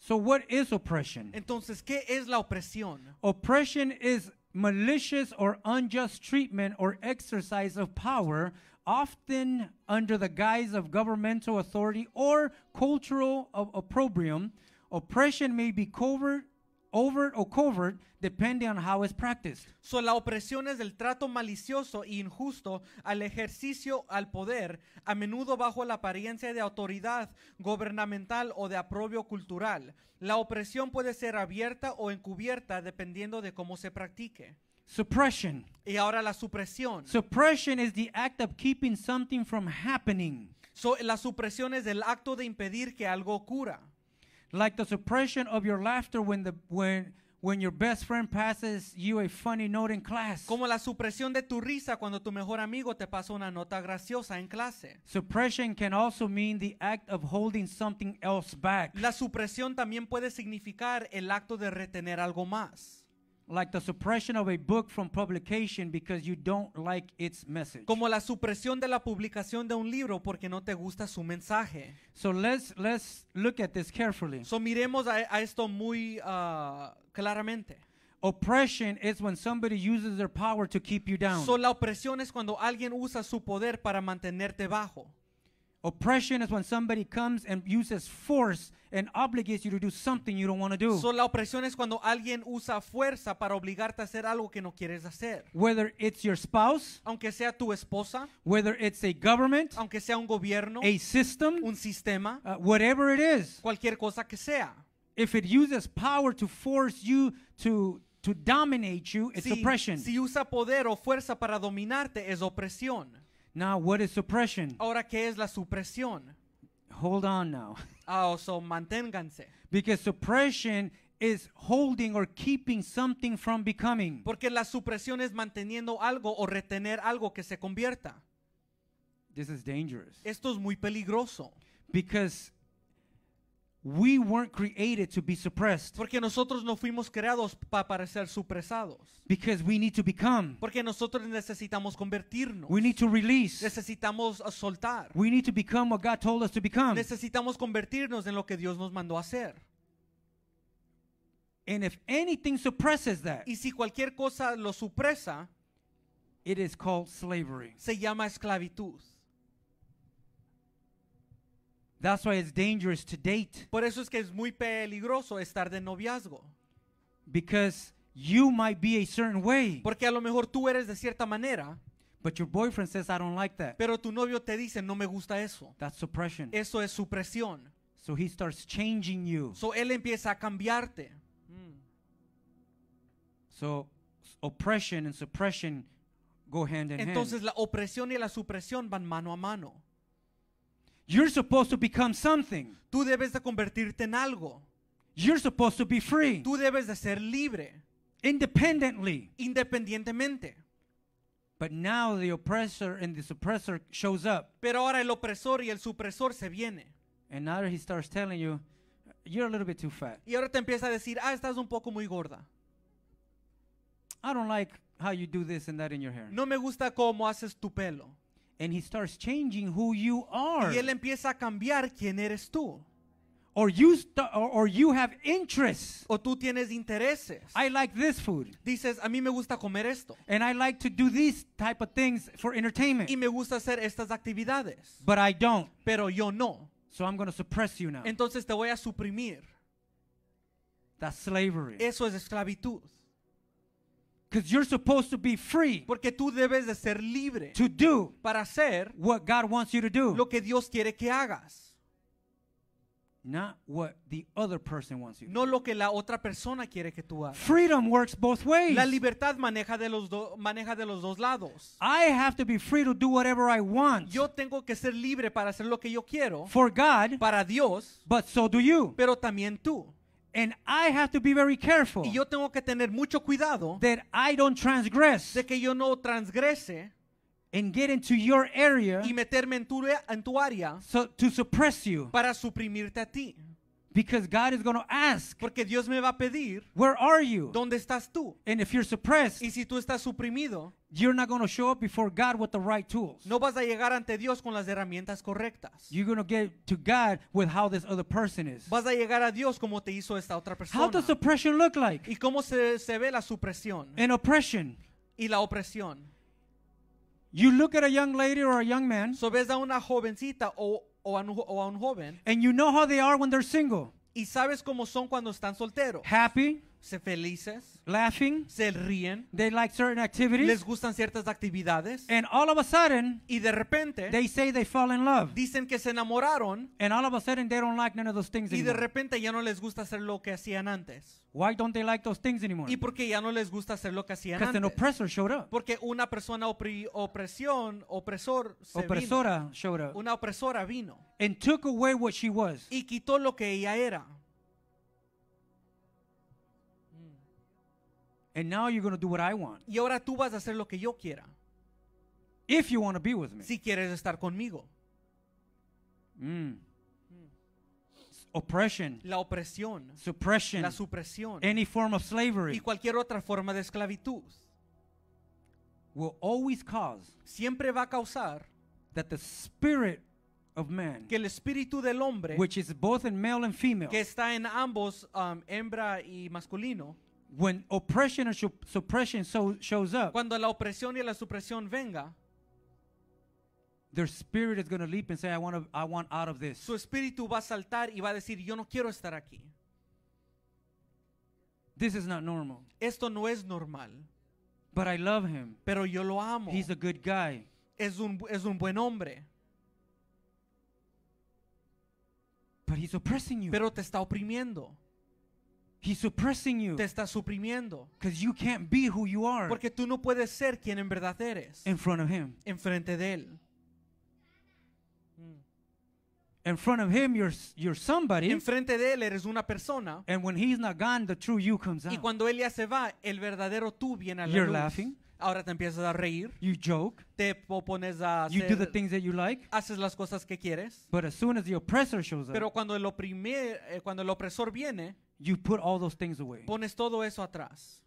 So what is oppression? Entonces, ¿qué es la opresión? Oppression is malicious or unjust treatment or exercise of power, often under the guise of governmental authority or cultural opprobrium. Oppression may be covert overt o covert, depending on how it's practiced. So, la opresión es el trato malicioso e injusto al ejercicio al poder, a menudo bajo la apariencia de autoridad gubernamental o de aprobio cultural. La opresión puede ser abierta o encubierta dependiendo de cómo se practique. Suppression. Y ahora la supresión. Suppression is the act of keeping something from happening. So, la supresión es el acto de impedir que algo ocurra like the suppression of your laughter when the when when your best friend passes you a funny note in class. Como la supresión de tu risa cuando tu mejor amigo te pasa una nota graciosa en clase. Suppression can also mean the act of holding something else back. La supresión también puede significar el acto de retener algo más. Like the suppression of a book from publication because you don't like its message. Como la supresión de la publicación de un libro porque no te gusta su mensaje. So let's let's look at this carefully. So miremos a, a esto muy uh, claramente. Oppression is when somebody uses their power to keep you down. So la opresión es cuando alguien usa su poder para mantenerte bajo. Oppression is when somebody comes and uses force and obligates you to do something you don't want to do. So la opresión es cuando alguien usa fuerza para obligarte a hacer algo que no quieres hacer. Whether it's your spouse, aunque sea tu esposa, whether it's a government, aunque sea un gobierno, a system, un sistema, uh, whatever it is, cualquier cosa que sea. If it uses power to force you to to dominate you, it's si, oppression. Si usa poder o fuerza para dominarte es opresión. Now, what is suppression? Ahora, ¿qué es la supresión? Hold on now. Ah, so manténganse. Because suppression is holding or keeping something from becoming. Porque la supresión es manteniendo algo o retener algo que se convierta. This is dangerous. Esto es muy peligroso. Because we weren't created to be suppressed. Porque nosotros no fuimos creados pa para ser supresados. Because we need to become. Porque nosotros necesitamos convertirnos. We need to release. Necesitamos soltar. We need to become what God told us to become. Necesitamos convertirnos en lo que Dios nos mandó a hacer. And if anything suppresses that, y si cualquier cosa lo supresa, it is called slavery. Se llama esclavitud. That's why it's dangerous to date. Por eso es que es muy peligroso estar de noviazgo. Because you might be a certain way. Porque a lo mejor tú eres de cierta manera. But your boyfriend says I don't like that. Pero tu novio te dice no me gusta eso. That's suppression. Eso es supresión. So he starts changing you. So él empieza a cambiarte. Mm. So oppression and suppression go hand in Entonces, hand. Entonces la opresión y la supresión van mano a mano. You're supposed to become something. Tú debes de convertirte en algo. You're supposed to be free. Tú debes de ser libre. Independently. Independientemente. But now the oppressor and the suppressor shows up. Pero ahora el opresor y el supresor se viene. And now he starts telling you, you're a little bit too fat. Y ahora te empieza a decir, ah, estás un poco muy gorda. I don't like how you do this and that in your hair. No me gusta cómo haces tu pelo. And he starts changing who you are. Y él empieza a cambiar quién eres tú. Or you, or, or you have interests. O tú tienes intereses. I like this food. Dices, a mí me gusta comer esto. And I like to do these type of things for entertainment. Y me gusta hacer estas actividades. But I don't. Pero yo no. So I'm going to suppress you now. Entonces te voy a suprimir. That's slavery. Eso es esclavitud. Because you're supposed to be free. Porque tú debes de ser libre. To do para hacer what God wants you to do. Lo que Dios quiere que hagas. Not what the other person wants you. No lo que la otra persona quiere que tú hagas. Freedom works both ways. La libertad maneja de los maneja de los dos lados. I have to be free to do whatever I want. Yo tengo que ser libre para hacer lo que yo quiero. For God. Para Dios. But so do you. Pero también tú. And I have to be very careful y yo tengo que tener mucho cuidado that I don't transgress de que yo no transgrese and get into your area y meterme en tu, en tu área so, to suppress you para suprimirte a ti. Because God is going to ask. Porque Dios me va a pedir. Where are you? ¿Dónde estás tú? And if you're suppressed, y si tú estás suprimido, you're not going to show up before God with the right tools. No vas a llegar ante Dios con las herramientas correctas. You're going to get to God with how this other person is. Vas a llegar a Dios como te hizo esta otra persona. How does suppression look like? ¿Y cómo se, se ve la supresión? And oppression. Y la opresión. You look at a young lady or a young man. So ves a una jovencita o o a un, o un joven. And you know how they are when they're single. Y sabes cómo son cuando están solteros. Happy se felices, laughing, se ríen, they like certain activities, les gustan ciertas actividades, and all of a sudden, y de repente, they say they fall in love, dicen que se enamoraron, and all of a sudden they don't like none of those things y anymore. de repente ya no les gusta hacer lo que hacían antes. Why don't they like those things anymore? Y porque ya no les gusta hacer lo que hacían antes. An oppressor showed up. Porque una persona opri opresión, opresor, se opresora vino. showed up. Una opresora vino. And took away what she was. Y quitó lo que ella era. And now you're going to do what I want. Y ahora tú vas a hacer lo que yo quiera. If you want to be with me. Si quieres estar conmigo. Mm. Oppression, la opresión, suppression, la supresión, any form of slavery, y cualquier otra forma de esclavitud, will always cause, siempre va a causar, that the spirit of man, que el espíritu del hombre, which is both in male and female, que está en ambos um, hembra y masculino, when oppression or suppression so, shows up, cuando la opresión y la supresión venga, their spirit is going to leap and say, I want, to, I want out of this. Su espíritu va a saltar y va a decir, yo no quiero estar aquí. This is not normal. Esto no es normal. But I love him. Pero yo lo amo. He's a good guy. Es un, es un buen hombre. But he's oppressing you. Pero te está oprimiendo. He's suppressing you. Te está suprimiendo. Because you can't be who you are. Porque tú no puedes ser quien en verdad eres. In front of him. En frente de él. In front of him you're you're somebody. En frente de él eres una persona. And when he's not gone, the true you comes out. Y cuando él ya se va, el verdadero tú viene a la you're luz. laughing. Ahora te empiezas a reír. You joke. Te pones a hacer, you do the things that you like. Haces las cosas que quieres. But as soon as the oppressor shows up, Pero cuando el, oprime, eh, cuando el opresor viene, You put all those things away. Pones todo eso atrás.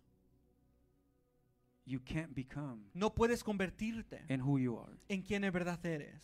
You can't become no puedes convertirte in who you are. en quien en verdad eres.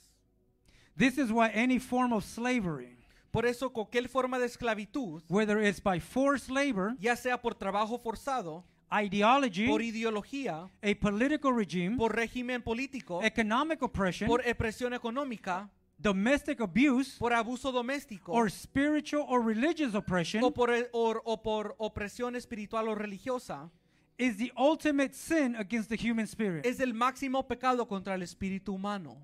This is why any form of slavery Por eso cualquier forma de esclavitud, whether it's by forced labor, ya sea por trabajo forzado, ideology, por ideología, a political regime, por régimen político, economic oppression, por opresión económica, domestic abuse por abuso doméstico or spiritual or religious oppression o por, o, o por opresión espiritual o religiosa is the ultimate sin against the human spirit. es el máximo pecado contra el espíritu humano.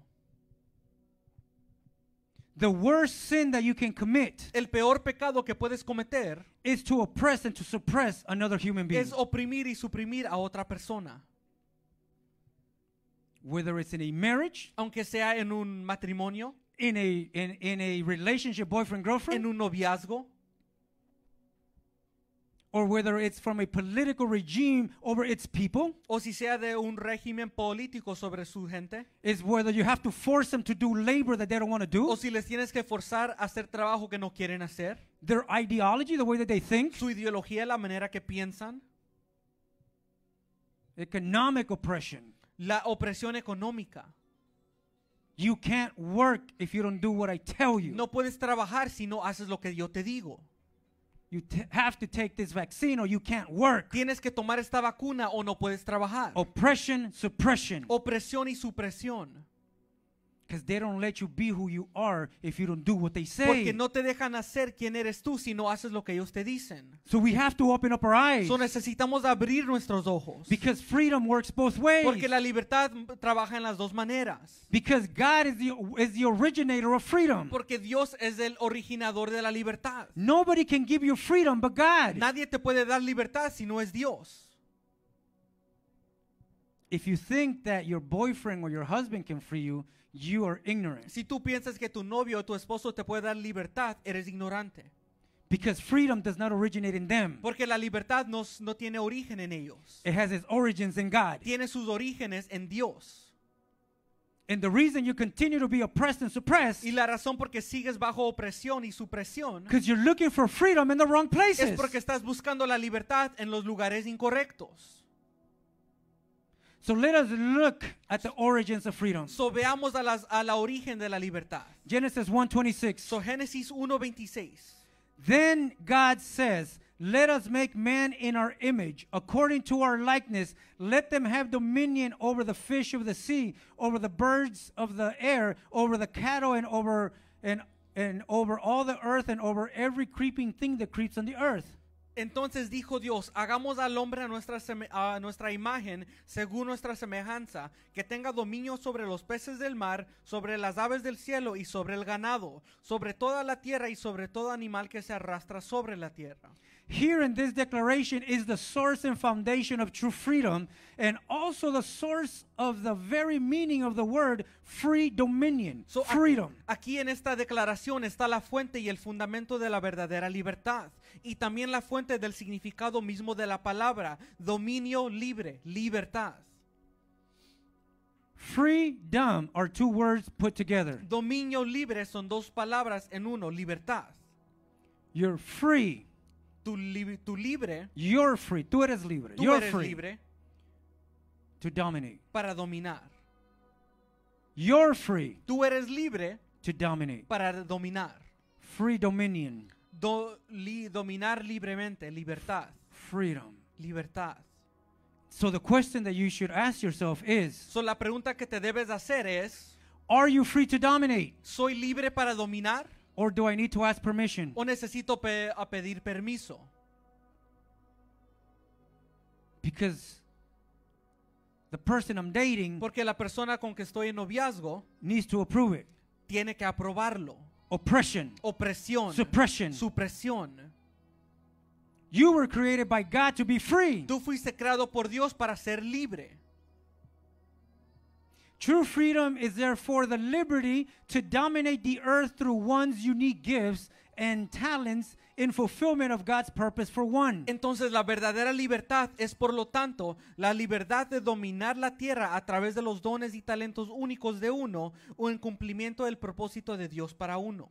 The worst sin that you can commit el peor pecado que puedes cometer is to oppress and to suppress another human being. es oprimir y suprimir a otra persona. Whether it's in a marriage, aunque sea en un matrimonio, in a in, in a relationship boyfriend girlfriend en un noviazgo or whether it's from a political regime over its people o si sea de un régimen político sobre su gente is whether you have to force them to do labor that they don't want to do o si les tienes que forzar a hacer trabajo que no quieren hacer their ideology the way that they think su ideología la manera que piensan economic oppression la opresión económica you can't work if you don't do what I tell you. No puedes trabajar si no haces lo que yo te digo. You have to take this vaccine or you can't work. Tienes que tomar esta vacuna o no puedes trabajar. Oppression, suppression. Opresión y supresión. Because they don't let you be who you are if you don't do what they say. Porque no te dejan hacer quién eres tú si no haces lo que ellos te dicen. So we have to open up our eyes. So necesitamos abrir nuestros ojos. Because freedom works both ways. Porque la libertad trabaja en las dos maneras. Because God is the, is the originator of freedom. Porque Dios es el originador de la libertad. Nobody can give you freedom but God. Nadie te puede dar libertad si no es Dios. If you think that your boyfriend or your husband can free you, Si tú piensas que tu novio o tu esposo te puede dar libertad, eres ignorante. Because freedom does not originate in them. Porque la libertad no, tiene origen en ellos. It has its origins in God. Tiene sus orígenes en Dios. And the reason you continue to be oppressed and suppressed y la razón por qué sigues bajo opresión y supresión es porque estás buscando la libertad en los lugares incorrectos. So let us look at the origins of freedom. So veamos a, las, a la origen de la libertad. Genesis 1:26. So Génesis 1:26. Then God says, "Let us make man in our image, according to our likeness. Let them have dominion over the fish of the sea, over the birds of the air, over the cattle and over and and over all the earth and over every creeping thing that creeps on the earth." Entonces dijo Dios, hagamos al hombre a nuestra, nuestra, imagen, según nuestra semejanza, que tenga dominio sobre los peces del mar, sobre las aves del cielo y sobre el ganado, sobre toda la tierra y sobre todo animal que se arrastra sobre la tierra. here in this declaration is the source and foundation of true freedom and also the source of the very meaning of the word free dominion, so freedom. Aquí, aquí, en esta declaración está la fuente y el fundamento de la verdadera libertad y también la fuente del significado mismo de la palabra, dominio libre, libertad. Freedom are two words put together. Dominio libre son dos palabras en uno, libertad. You're free tu, lib tu libre. You're free. Tú eres libre. Tú You're eres free libre to dominate. para dominar. You're free Tú eres libre to dominate. para dominar. Free dominion. Do- li- dominar libremente, libertad, Freedom. libertad. So the question that you should ask yourself is, So la pregunta que te debes hacer es, are you free to dominate? ¿soy libre para dominar? Or do I need to ask permission? ¿O necesito pe a pedir permiso? Because the person I'm dating Porque la persona con que estoy en noviazgo needs to approve it. tiene que aprobarlo. Oppression. Opresión. Suppression. Supresión. You were created by God to be free. Tú fuiste creado por Dios para ser libre. True freedom is therefore the liberty to dominate the earth through one's unique gifts and talents in fulfillment of God's purpose for one. Entonces la verdadera libertad es por lo tanto la libertad de dominar la tierra a través de los dones y talentos únicos de uno o en cumplimiento del propósito de Dios para uno.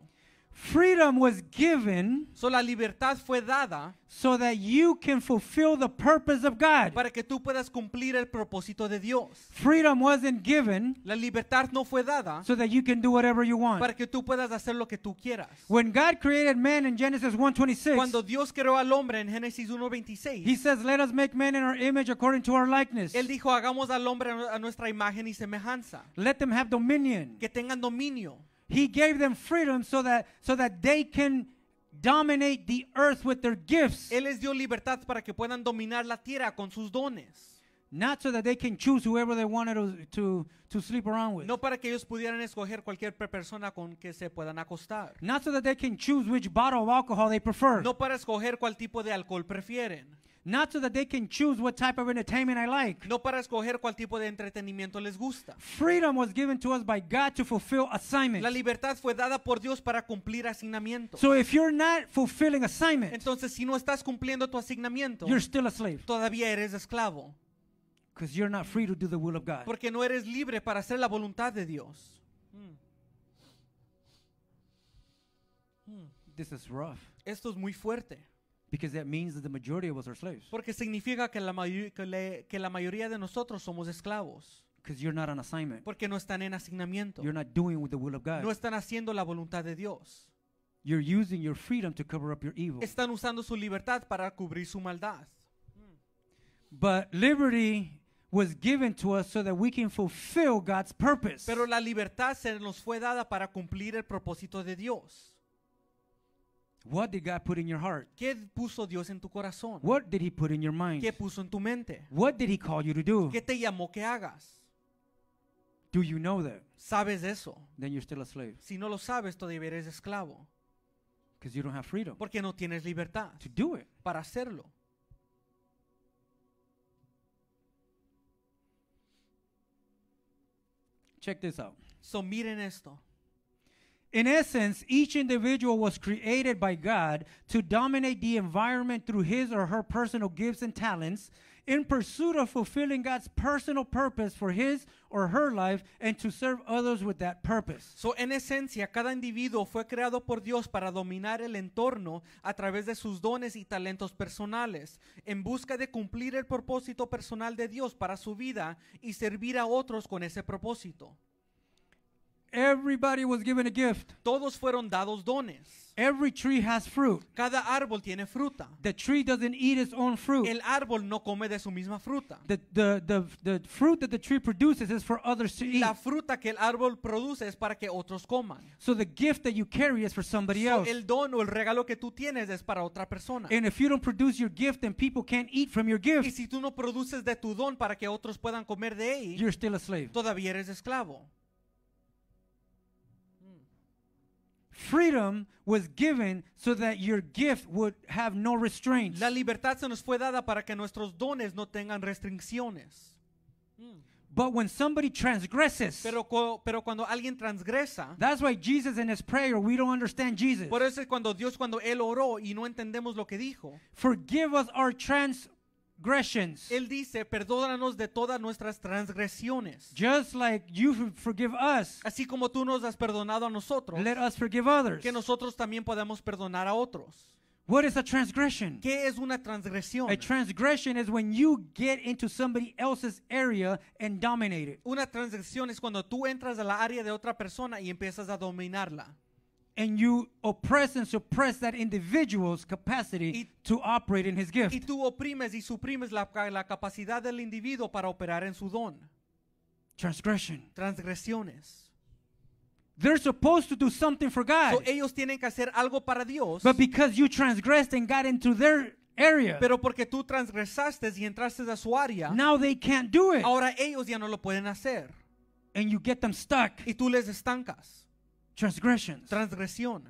Freedom was given so la libertad fue dada so that you can fulfill the purpose of God. para que tú puedas cumplir el propósito de Dios. Freedom wasn't given la libertad no fue dada so that you can do whatever you want. para que tú puedas hacer lo que tú quieras. When God created man in Genesis 1:26, cuando Dios creó al hombre en Génesis 1:26, he says, "Let us make man in our image according to our likeness." Él dijo, "Hagamos al hombre a nuestra imagen y semejanza." Let them have dominion. Que tengan dominio. He gave them freedom so that, so that they can dominate the earth with their gifts. Él les dio libertad para que puedan dominar la tierra con sus dones. Not so that they can choose whoever they wanted to, to, to sleep around with. No para que ellos pudieran escoger cualquier persona con que se puedan acostar. Not so that they can choose which bottle of alcohol they prefer. No para escoger cuál tipo de alcohol prefieren. Not so that they can choose what type of entertainment I like. No para escoger cuál tipo de entretenimiento les gusta. Freedom was given to us by God to fulfill assignment. La libertad fue dada por Dios para cumplir asignamiento. So if you're not fulfilling assignment, entonces si no estás cumpliendo tu asignamiento, you're still a slave. Todavía eres esclavo. Because you're not free to do the will of God. Porque no eres libre para hacer la voluntad de Dios. Mm. This is rough. Esto es muy fuerte. Because that means that the majority of us are slaves. Porque significa que la, que, le, que la mayoría de nosotros somos esclavos. Because you're not on assignment. Porque no están en asignamiento. You're not doing with the will of God. No están haciendo la voluntad de Dios. You're using your freedom to cover up your evil. Están usando su libertad para cubrir su maldad. But liberty was given to us so that we can fulfill God's purpose. Pero la libertad se nos fue dada para cumplir el propósito de Dios. What did God put in your heart? ¿Qué puso Dios en tu corazón? What did he put in your mind? ¿Qué puso en tu mente? What did he call you to do? ¿Qué te llamó que hagas? Do you know that? ¿Sabes eso? Then you're still a slave. Si no lo sabes, todavía eres esclavo. Because you don't have freedom. Porque no tienes libertad. To do it. Para hacerlo. Check this out. So miren esto. In essence, each individual was created by God to dominate the environment through his or her personal gifts and talents in pursuit of fulfilling God's personal purpose for his or her life and to serve others with that purpose. So en esencia, cada individuo fue creado por Dios para dominar el entorno a través de sus dones y talentos personales, en busca de cumplir el propósito personal de Dios para su vida y servir a otros con ese propósito. Everybody was given a gift. Todos fueron dados dones. Every tree has fruit. Cada árbol tiene fruta. The tree doesn't eat its own fruit. El árbol no come de su misma fruta. The, the, the, the fruit that the tree produces is for others to eat. La fruta que el árbol produce es para que otros coman. So the gift that you carry is for somebody so else. El don o el regalo que tú tienes es para otra persona. And if you don't produce your gift, then people can't eat from your gift. Y si tú no produces de tu don para que otros puedan comer de él, you're still a slave. Todavía eres esclavo. Freedom was given so that your gift would have no restraints. La libertad se nos fue dada para que nuestros dones no tengan restricciones. Mm. But when somebody transgresses, pero, pero cuando alguien transgresa, that's why Jesus in his prayer we don't understand Jesus. Por eso es cuando Dios cuando él oró y no entendemos lo que dijo. Forgive us our trans transgressions. Él dice, perdónanos de todas nuestras transgresiones. Just like you forgive us. Así como tú nos has perdonado a nosotros. Let us forgive others. Que nosotros también podamos perdonar a otros. What is a transgression? ¿Qué es una transgresión? A transgression is when you get into somebody else's area and dominate it. Una transgresión es cuando tú entras a la área de otra persona y empiezas a dominarla. and you oppress and suppress that individual's capacity y, to operate in his gift. Y tú oprimes y suprimes la, la capacidad del individuo para operar en su don. Transgression. Transgresiones. They're supposed to do something for God. So ellos tienen que hacer algo para Dios. But because you transgressed and got into their area. Pero porque tú transgresaste y entraste a su área. Now they can't do it. Ahora ellos ya no lo pueden hacer. And you get them stuck. Y tú les estancas. Transgressions. Transgresión.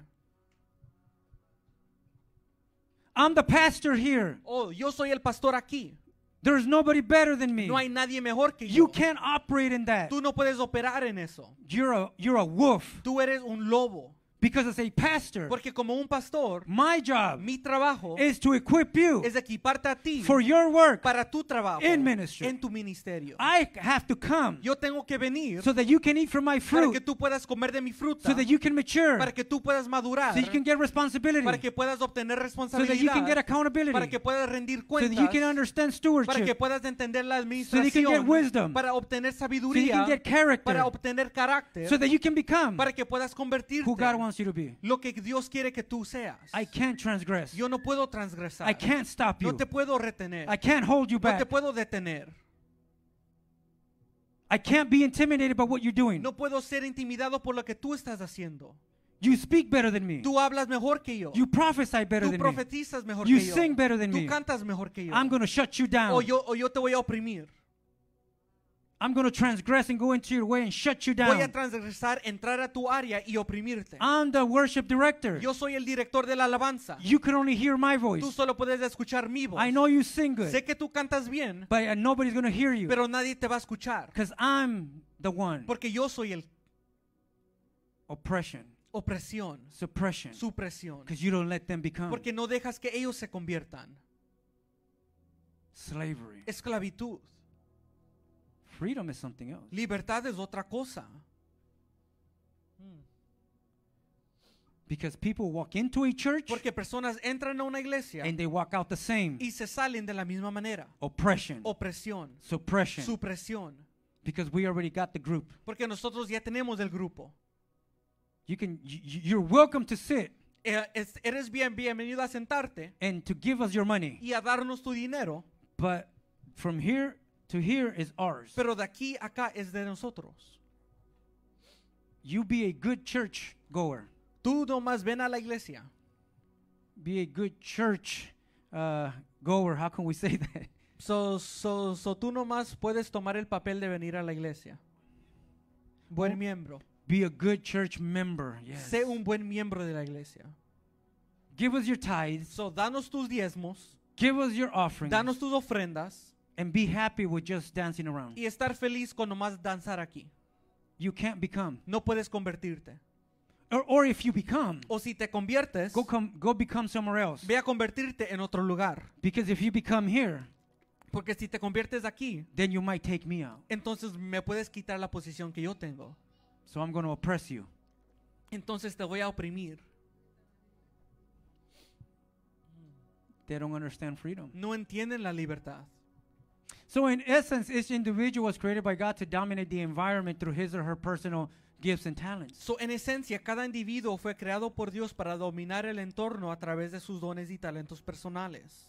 I'm the pastor here. Oh, yo soy el pastor aquí. There's nobody better than me. No hay nadie mejor que yo. You can't operate in that. Tú no puedes operar en eso. You're a, you're a wolf. Tú eres un lobo. Because as a pastor, porque como un pastor, my job mi trabajo is to equip you es equiparte a ti for your work para tu trabajo in ministry. en tu ministerio. I have to come Yo tengo que venir so that you can eat from my fruit, para que tú puedas comer de mi fruta, so that you can mature, para que tú puedas madurar, so you can get responsibility, para que puedas obtener responsabilidad, so that you can get accountability, para que puedas rendir cuentas, so that you can understand stewardship, para que puedas entender la administración, so that you can get wisdom, para obtener sabiduría, so you can get character, para obtener carácter, so that you can become para que puedas convertirte who God wants wants you to be. Lo que Dios quiere que tú seas. I can't transgress. Yo no puedo transgresar. I can't stop you. No te puedo retener. I can't hold you back. No te puedo detener. I can't be intimidated by what you're doing. No puedo ser intimidado por lo que tú estás haciendo. You speak better than me. Tú hablas mejor que yo. You prophesy better tú than profetizas me. mejor you que yo. You sing better than tú me. Tú cantas mejor que yo. I'm going to shut you down. O yo, o yo te voy a oprimir. I'm going to transgress and go into your way and shut you down. Voy a transgresar, entrar a tu área y oprimirte. I'm the worship director. Yo soy el director de la alabanza. You can only hear my voice. Tú solo puedes escuchar mi voz. I know you sing good. Sé que tú cantas bien. But uh, nobody's going to hear you. Pero nadie te va a escuchar. Because I'm the one. Porque yo soy el oppression. Opresión. Suppression. Supresión. Because you don't let them become. Porque no dejas que ellos se conviertan. Slavery. Esclavitud. Freedom is something else. Libertad es otra cosa. Hmm. Because people walk into a church Porque personas entran a una iglesia and they walk out the same. y se salen de la misma manera. Oppression. Opresión. Suppression. Supresión. Because we already got the group. Porque nosotros ya tenemos el grupo. You can, you're welcome to sit. Eh, eres bien, bienvenido a sentarte. And to give us your money. Y a darnos tu dinero. But from here here is ours. Pero de aquí acá es de nosotros. You be a good church goer. Tú nomás ven a la iglesia. Be a good church uh, goer. How can we say that? So, so, so tú nomás puedes tomar el papel de venir a la iglesia. Buen oh, miembro. Be a good church member. Sé un buen miembro de la iglesia. Give us your tithes. So danos tus diezmos. Give us your offerings. Danos tus ofrendas. And be happy with just dancing around. Y estar feliz con más danzar aquí. You can't become. No puedes convertirte. Or, or if you become, o si te conviertes, go, com, go become somewhere else. Ve a convertirte en otro lugar. Because if you become here, porque si te conviertes aquí, then you might take me out. Entonces me puedes quitar la posición que yo tengo. So I'm going to oppress you. Entonces te voy a oprimir. They don't understand freedom. No entienden la libertad. So, in essence, each individual was created by God to dominate the environment through his or her personal gifts and talents. So, en esencia, cada individuo fue creado por Dios para dominar el entorno a través de sus dones y talentos personales.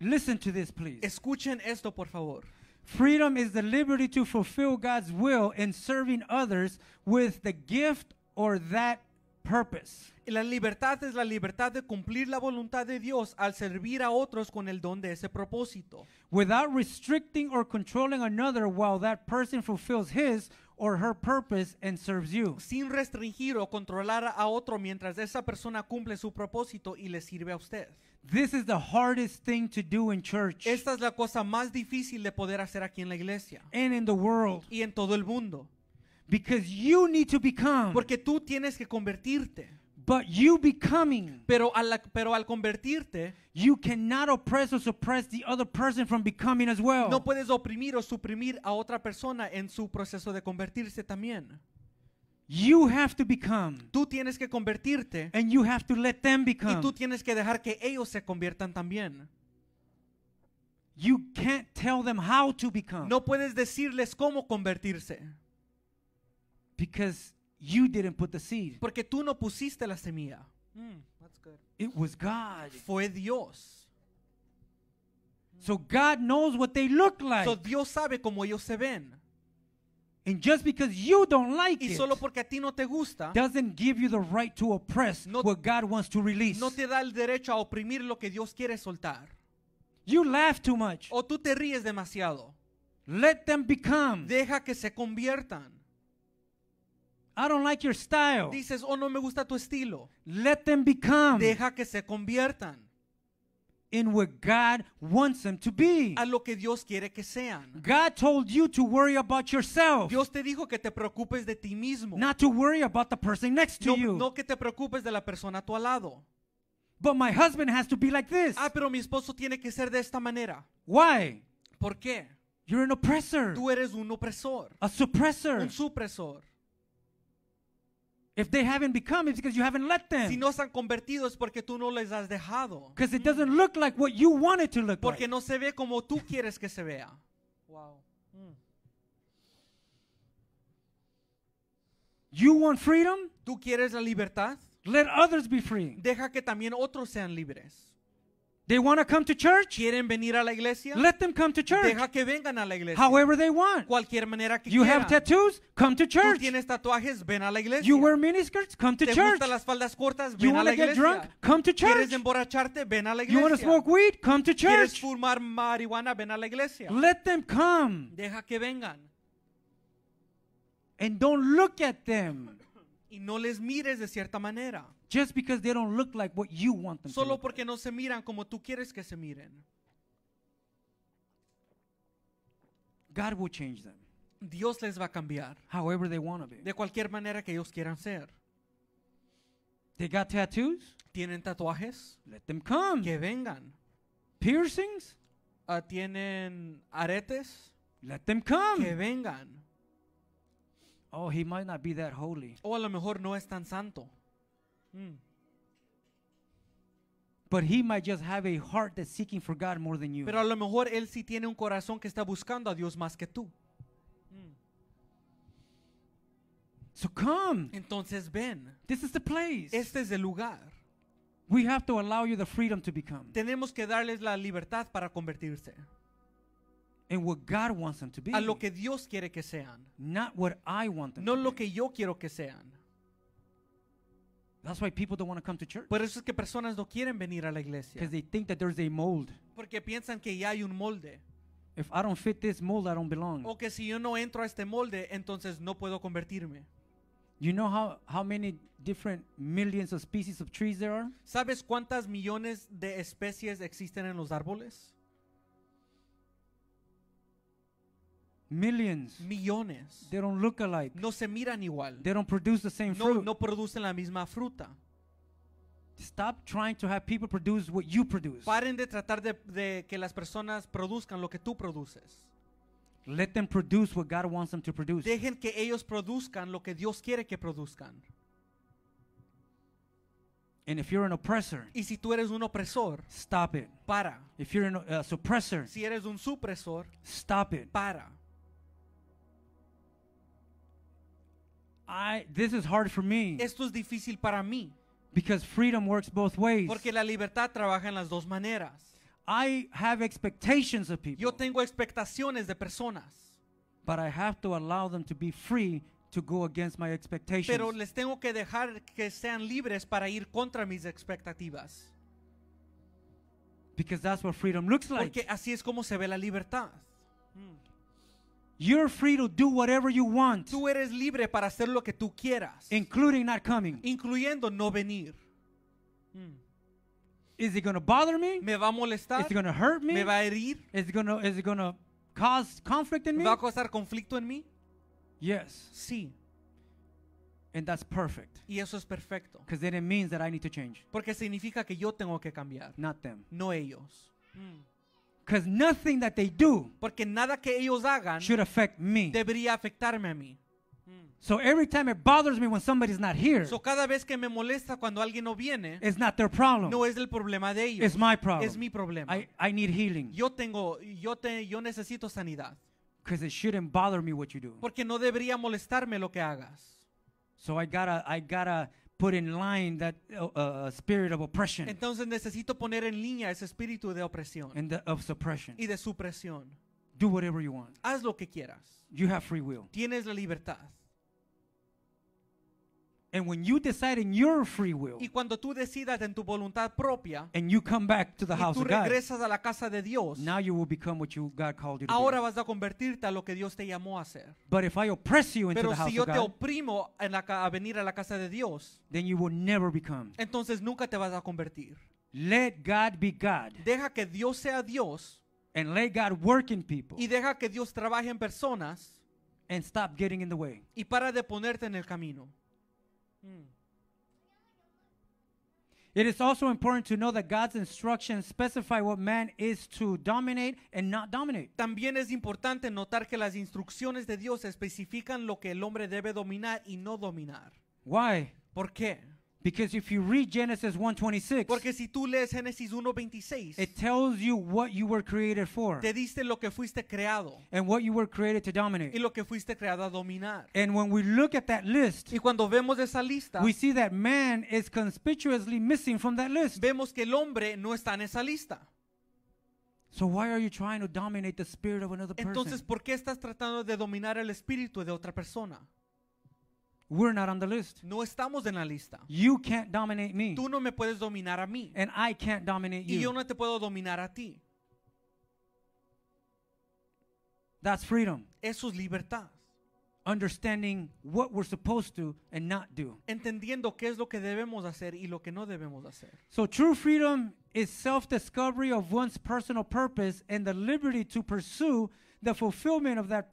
Listen to this, please. Escuchen esto, por favor. Freedom is the liberty to fulfill God's will in serving others with the gift or that purpose. La libertad es la libertad de cumplir la voluntad de Dios al servir a otros con el don de ese propósito. Without restricting or controlling another while that person fulfills his or her purpose and serves you. Sin restringir o controlar a otro mientras esa persona cumple su propósito y le sirve a usted. This is the hardest thing to do in church. Esta es la cosa más difícil de poder hacer aquí en la iglesia. And in the world. Y en todo el mundo. Because you need to become. Porque tú tienes que convertirte. But you becoming, pero al, pero al convertirte, you cannot oppress or suppress the other person from becoming as well. No puedes oprimir o suprimir a otra persona en su proceso de convertirse también. You have to become. Tú tienes que convertirte. And you have to let them become. Y tú tienes que dejar que ellos se conviertan también. You can't tell them how to become. No puedes decirles cómo convertirse. Because You didn't put the seed. Porque tú no pusiste la semilla. Mm, that's good. It was God. Fue Dios. So God knows what they look like. So Dios sabe cómo ellos se ven. And just because you don't like y solo porque a ti no te gusta, doesn't give you the right to oppress no, what God wants to release. No te da el derecho a oprimir lo que Dios quiere soltar. You laugh too much. O tú te ríes demasiado. Let them become. Deja que se conviertan. I don't like your style. Dices, oh, no me gusta tu estilo. Let them become Deja que se conviertan. in what God wants them to be. A lo que Dios quiere que sean. God told you to worry about yourself. Dios te dijo que te preocupes de ti mismo. Not to worry about the person next to you. No que te preocupes de la persona a tu lado. But my husband has to be like this. Ah, pero mi esposo tiene que ser de esta manera. Why? ¿Por qué? You're an oppressor. Tú eres un opresor. A suppressor. Un supresor. If they haven't become, it's because you haven't let them. Si no se han convertido es porque tú no les has dejado. Because it doesn't look like what you want it to look Porque like. no se ve como tú quieres que se vea. Wow. Mm. You want freedom? ¿Tú quieres la libertad? Let others be free. Deja que también otros sean libres. They want to come to church. Quieren venir a la iglesia. Let them come to church. Deja que vengan a la iglesia. However they want. Cualquier manera que you quieran. have tattoos. Come to church. Tú tienes tatuajes. Ven a la iglesia. You wear miniskirts. Come to ¿Te church. Te las faldas cortas. Ven you You want to get drunk? Come to church. Quieres emborracharte. Ven a la iglesia. You want to smoke weed? Come to church. Quieres fumar marihuana. Ven a la iglesia. Let them come. Deja que vengan. And don't look at them. Y no les mires de cierta manera. Just because they don't look like what you want them Solo to look porque like. no se miran como tú quieres que se miren. God will change them. Dios les va a cambiar. However they want to be. De cualquier manera que ellos quieran ser. They got tattoos? ¿Tienen tatuajes? Let them come. Que vengan. Piercings? Uh, ¿Tienen aretes? Let them come. Que vengan. Oh, he might not be that holy. O oh, a lo mejor no es tan santo. Pero a lo mejor él sí tiene un corazón que está buscando a Dios más que tú. Mm. Entonces ven. Este es el lugar. Tenemos que darles la libertad para convertirse. A lo que Dios quiere que sean. want no lo que yo quiero que sean. Por eso es que personas no quieren venir a la iglesia. Porque piensan que ya hay un molde. O que si yo no entro a este molde, entonces no puedo convertirme. ¿Sabes cuántas millones de especies existen en los árboles? Millions. Millones. They don't look alike. No se miran igual. They don't produce the same no, fruit. no producen la misma fruta. Stop trying to have people produce what you produce. Paren de tratar de, de que las personas produzcan lo que tú produces. Let them produce what God wants them to produce. Dejen que ellos produzcan lo que Dios quiere que produzcan. And if you're an oppressor, y si tú eres un opresor, stop it. Para. If you're an uh, suppressor, si eres un supresor, stop it. Para. I, this is hard for me. Esto es difícil para mí. Because freedom works both ways. Porque la libertad trabaja en las dos maneras. I have expectations of people. Yo tengo expectaciones de personas. But I have to allow them to be free to go against my expectations. Pero les tengo que dejar que sean libres para ir contra mis expectativas. Because that's what freedom looks like. Porque así es como se ve la libertad. Hmm. You're free to do whatever you want. Tú eres libre para hacer lo que tú quieras. Including not coming. Incluyendo no venir. Hmm. Is it going to bother me? ¿Me va a molestar? Is it going to hurt me? ¿Me va a herir? Is it going to is it going to cause conflict in me? ¿Va a causar conflicto en mí? Yes. Sí. And that's perfect. Y eso es perfecto. Because then it means that I need to change. Porque significa que yo tengo que cambiar. Not them. No ellos. Mm. Because nothing that they do Porque nada que ellos hagan should affect me. debería afectarme a mí. So every time it bothers me when somebody's not here, So cada vez que me molesta cuando alguien no viene, it's not their problem. no es el problema de ellos, it's my problem. es mi problema. I, I need healing yo tengo, yo te, yo necesito sanidad, because it shouldn't bother me what you do. porque no debería molestarme lo que hagas. So I gotta, I gotta put in line that uh, uh, uh, spirit of oppression. Entonces necesito poner en línea ese espíritu de opresión. And the, of suppression. Y de supresión. Do whatever you want. Haz lo que quieras. You have free will. Tienes la libertad. y cuando tú decidas en tu voluntad propia, y tú regresas a la casa de Dios, ahora vas a convertirte a lo que Dios te llamó a hacer. Pero si yo te oprimo en a venir a la casa de Dios, entonces nunca te vas a convertir. Deja que Dios sea Dios. Y deja que Dios trabaje en personas. stop getting in the way. Y para de ponerte en el camino. Mm. It is also important to know that God's instructions specify what man is to dominate and not dominate. También es importante notar que las instrucciones de Dios especifican lo que el hombre debe dominar y no dominar. Why? ¿Por qué? Because if you read Genesis 1:26, porque si tú lees Génesis 1:26, it tells you what you were created for. Te diste lo que fuiste creado. And what you were created to dominate. Y lo que fuiste creado a dominar. And when we look at that list, y cuando vemos esa lista, we see that man is conspicuously missing from that list. Vemos que el hombre no está en esa lista. So why are you trying to dominate the spirit of another person? Entonces, ¿por qué estás tratando de dominar el espíritu de otra persona? We're not on the list. No estamos en la lista. You can't dominate me. Tú no me puedes dominar a mí. And I can't dominate you. Y yo no te puedo dominar a ti. That's freedom. Eso es libertad. Understanding what we're supposed to and not do. Entendiendo qué es lo que debemos hacer y lo que no debemos hacer. So true freedom is self-discovery of one's personal purpose and the liberty to pursue the fulfillment of that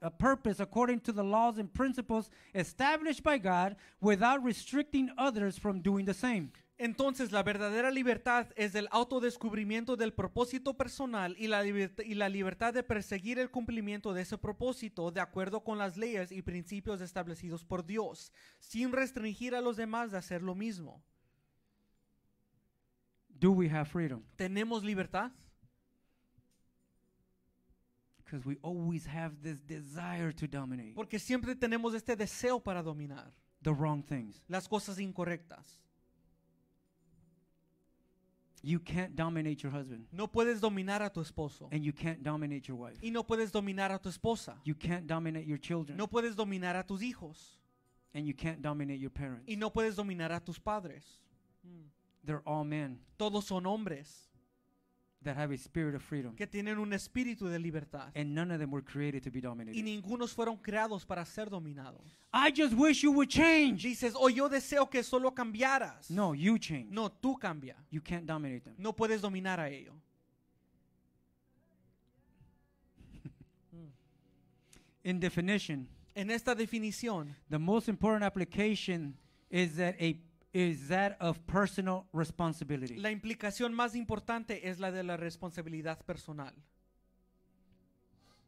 uh, purpose according to the laws and principles established by God without restricting others from doing the same. Entonces la verdadera libertad es el autodescubrimiento del propósito personal y la, libertad de perseguir el cumplimiento de ese propósito de acuerdo con las leyes y principios establecidos por Dios, sin restringir a los demás de hacer lo mismo. ¿Tenemos libertad? Because We always have this desire to dominate. Porque siempre tenemos este deseo para dominar the wrong things. las cosas incorrectas. You can't dominate your husband. No puedes dominar a tu esposo. And you can't dominate your wife. Y no puedes dominar a tu esposa. You can't dominate your children. No puedes dominar a tus hijos. And you can't dominate your parents. Y no puedes dominar a tus padres. Mm. They're all men. Todos son hombres. that have a spirit of freedom. que tienen un espíritu de libertad. And none of them were created to be Y ningunos fueron creados para ser dominados. I just wish you would change. Dices, o oh, yo deseo que solo cambiaras. No, you change. No, tú cambia. You can't dominate them. No puedes dominar a ello. In definition, En esta definición, the most important application is that a is that of personal responsibility. La implicación más importante es la de la responsabilidad personal.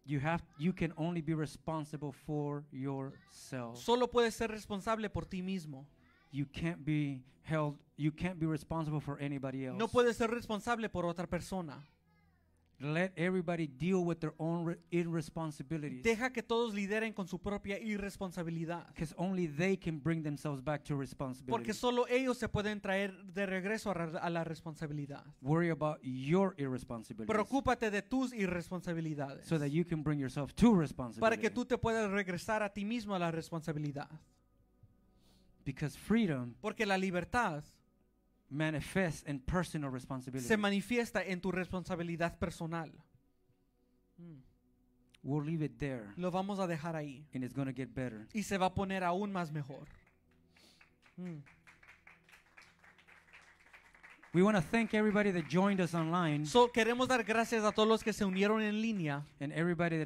You have you can only be responsible for yourself. Solo puedes ser responsable por ti mismo. You can't be held you can't be responsible for anybody else. No puedes ser responsable por otra persona. everybody Deja que todos lideren con su propia irresponsabilidad. only they can bring themselves Porque solo ellos se pueden traer de regreso a, la responsabilidad. Worry about your Preocúpate de tus irresponsabilidades. Para que tú te puedas regresar a ti mismo a la responsabilidad. freedom Porque la libertad se manifiesta en tu responsabilidad personal. Hmm. Lo vamos a dejar ahí y se va a poner aún más mejor. Hmm. queremos dar gracias a todos los que se unieron en línea everybody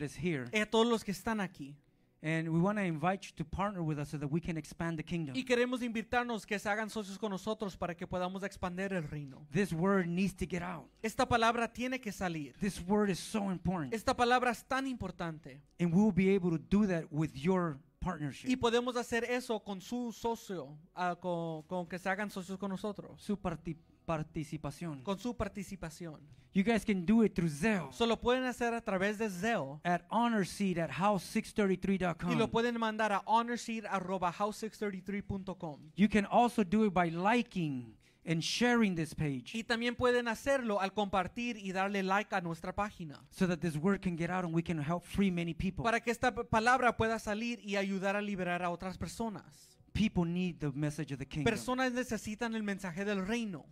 y a todos los que están aquí. And we want to invite you to partner with us so that we can expand the kingdom. Y queremos invitarnos que se hagan socios con nosotros para que podamos expandir el reino. This word needs to get out. Esta palabra tiene que salir. This word is so important. Esta palabra es tan importante. And we will be able to do that with your partnership. Y podemos hacer eso con su socio, ah, con, que se hagan socios con nosotros. Su participación participación. Con su participación. You guys can do it through Zelle. Solo pueden hacer a través de Zelle. At honorseed at house633.com. Y lo pueden mandar a honorseed@house633.com. You can also do it by liking and sharing this page. Y también pueden hacerlo al compartir y darle like a nuestra página. So that this word can get out and we can help free many people. Para que esta palabra pueda salir y ayudar a liberar a otras personas. People need the message of the kingdom. Personas necesitan el mensaje del reino.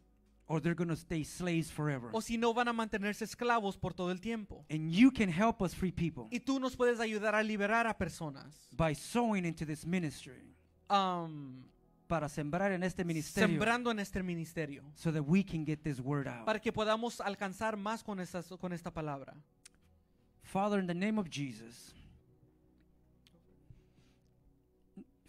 Or they're gonna stay slaves forever. O si no van a mantenerse esclavos por todo el tiempo. And you can help us free people. Y tú nos puedes ayudar a liberar a personas. By sowing into this ministry. Um, para sembrar en este ministerio. Sembrando en este ministerio. So that we can get this word out. Para que podamos alcanzar más con, esta con esta palabra. Father, in the name of Jesus.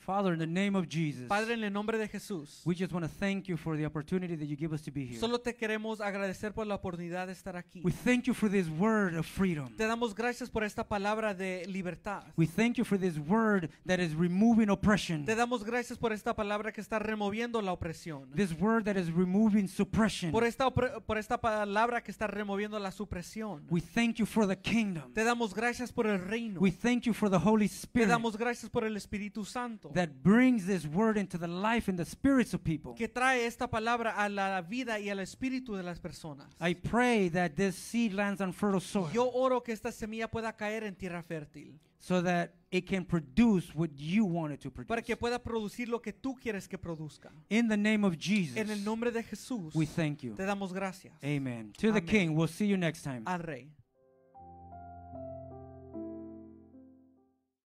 Father, in the name of Jesus, Padre, en el nombre de Jesús, we just want to thank you for the opportunity that you give us to be here. solo te queremos agradecer por la oportunidad de estar aquí. We thank you for this word of freedom. Te damos gracias por esta palabra de libertad. We thank you for this word that is removing oppression. Te damos gracias por esta palabra que está removiendo la opresión. This word that is removing suppression. Por esta, por esta palabra que está removiendo la supresión. We thank you for the kingdom. Te damos gracias por el reino. We thank you for the Holy Spirit. Te damos gracias por el Espíritu Santo that brings this word into the life and the spirits of people. que trae esta palabra a la vida y al espíritu de las personas. I pray that this seed lands on fertile soil Yo oro que esta semilla pueda caer en tierra fértil so that it can produce what you want it to para que pueda producir lo que tú quieres que produzca. In the name of Jesus, En el nombre de Jesús, we thank you. te damos gracias. Amen. To the King, we'll see you next time. Al Rey.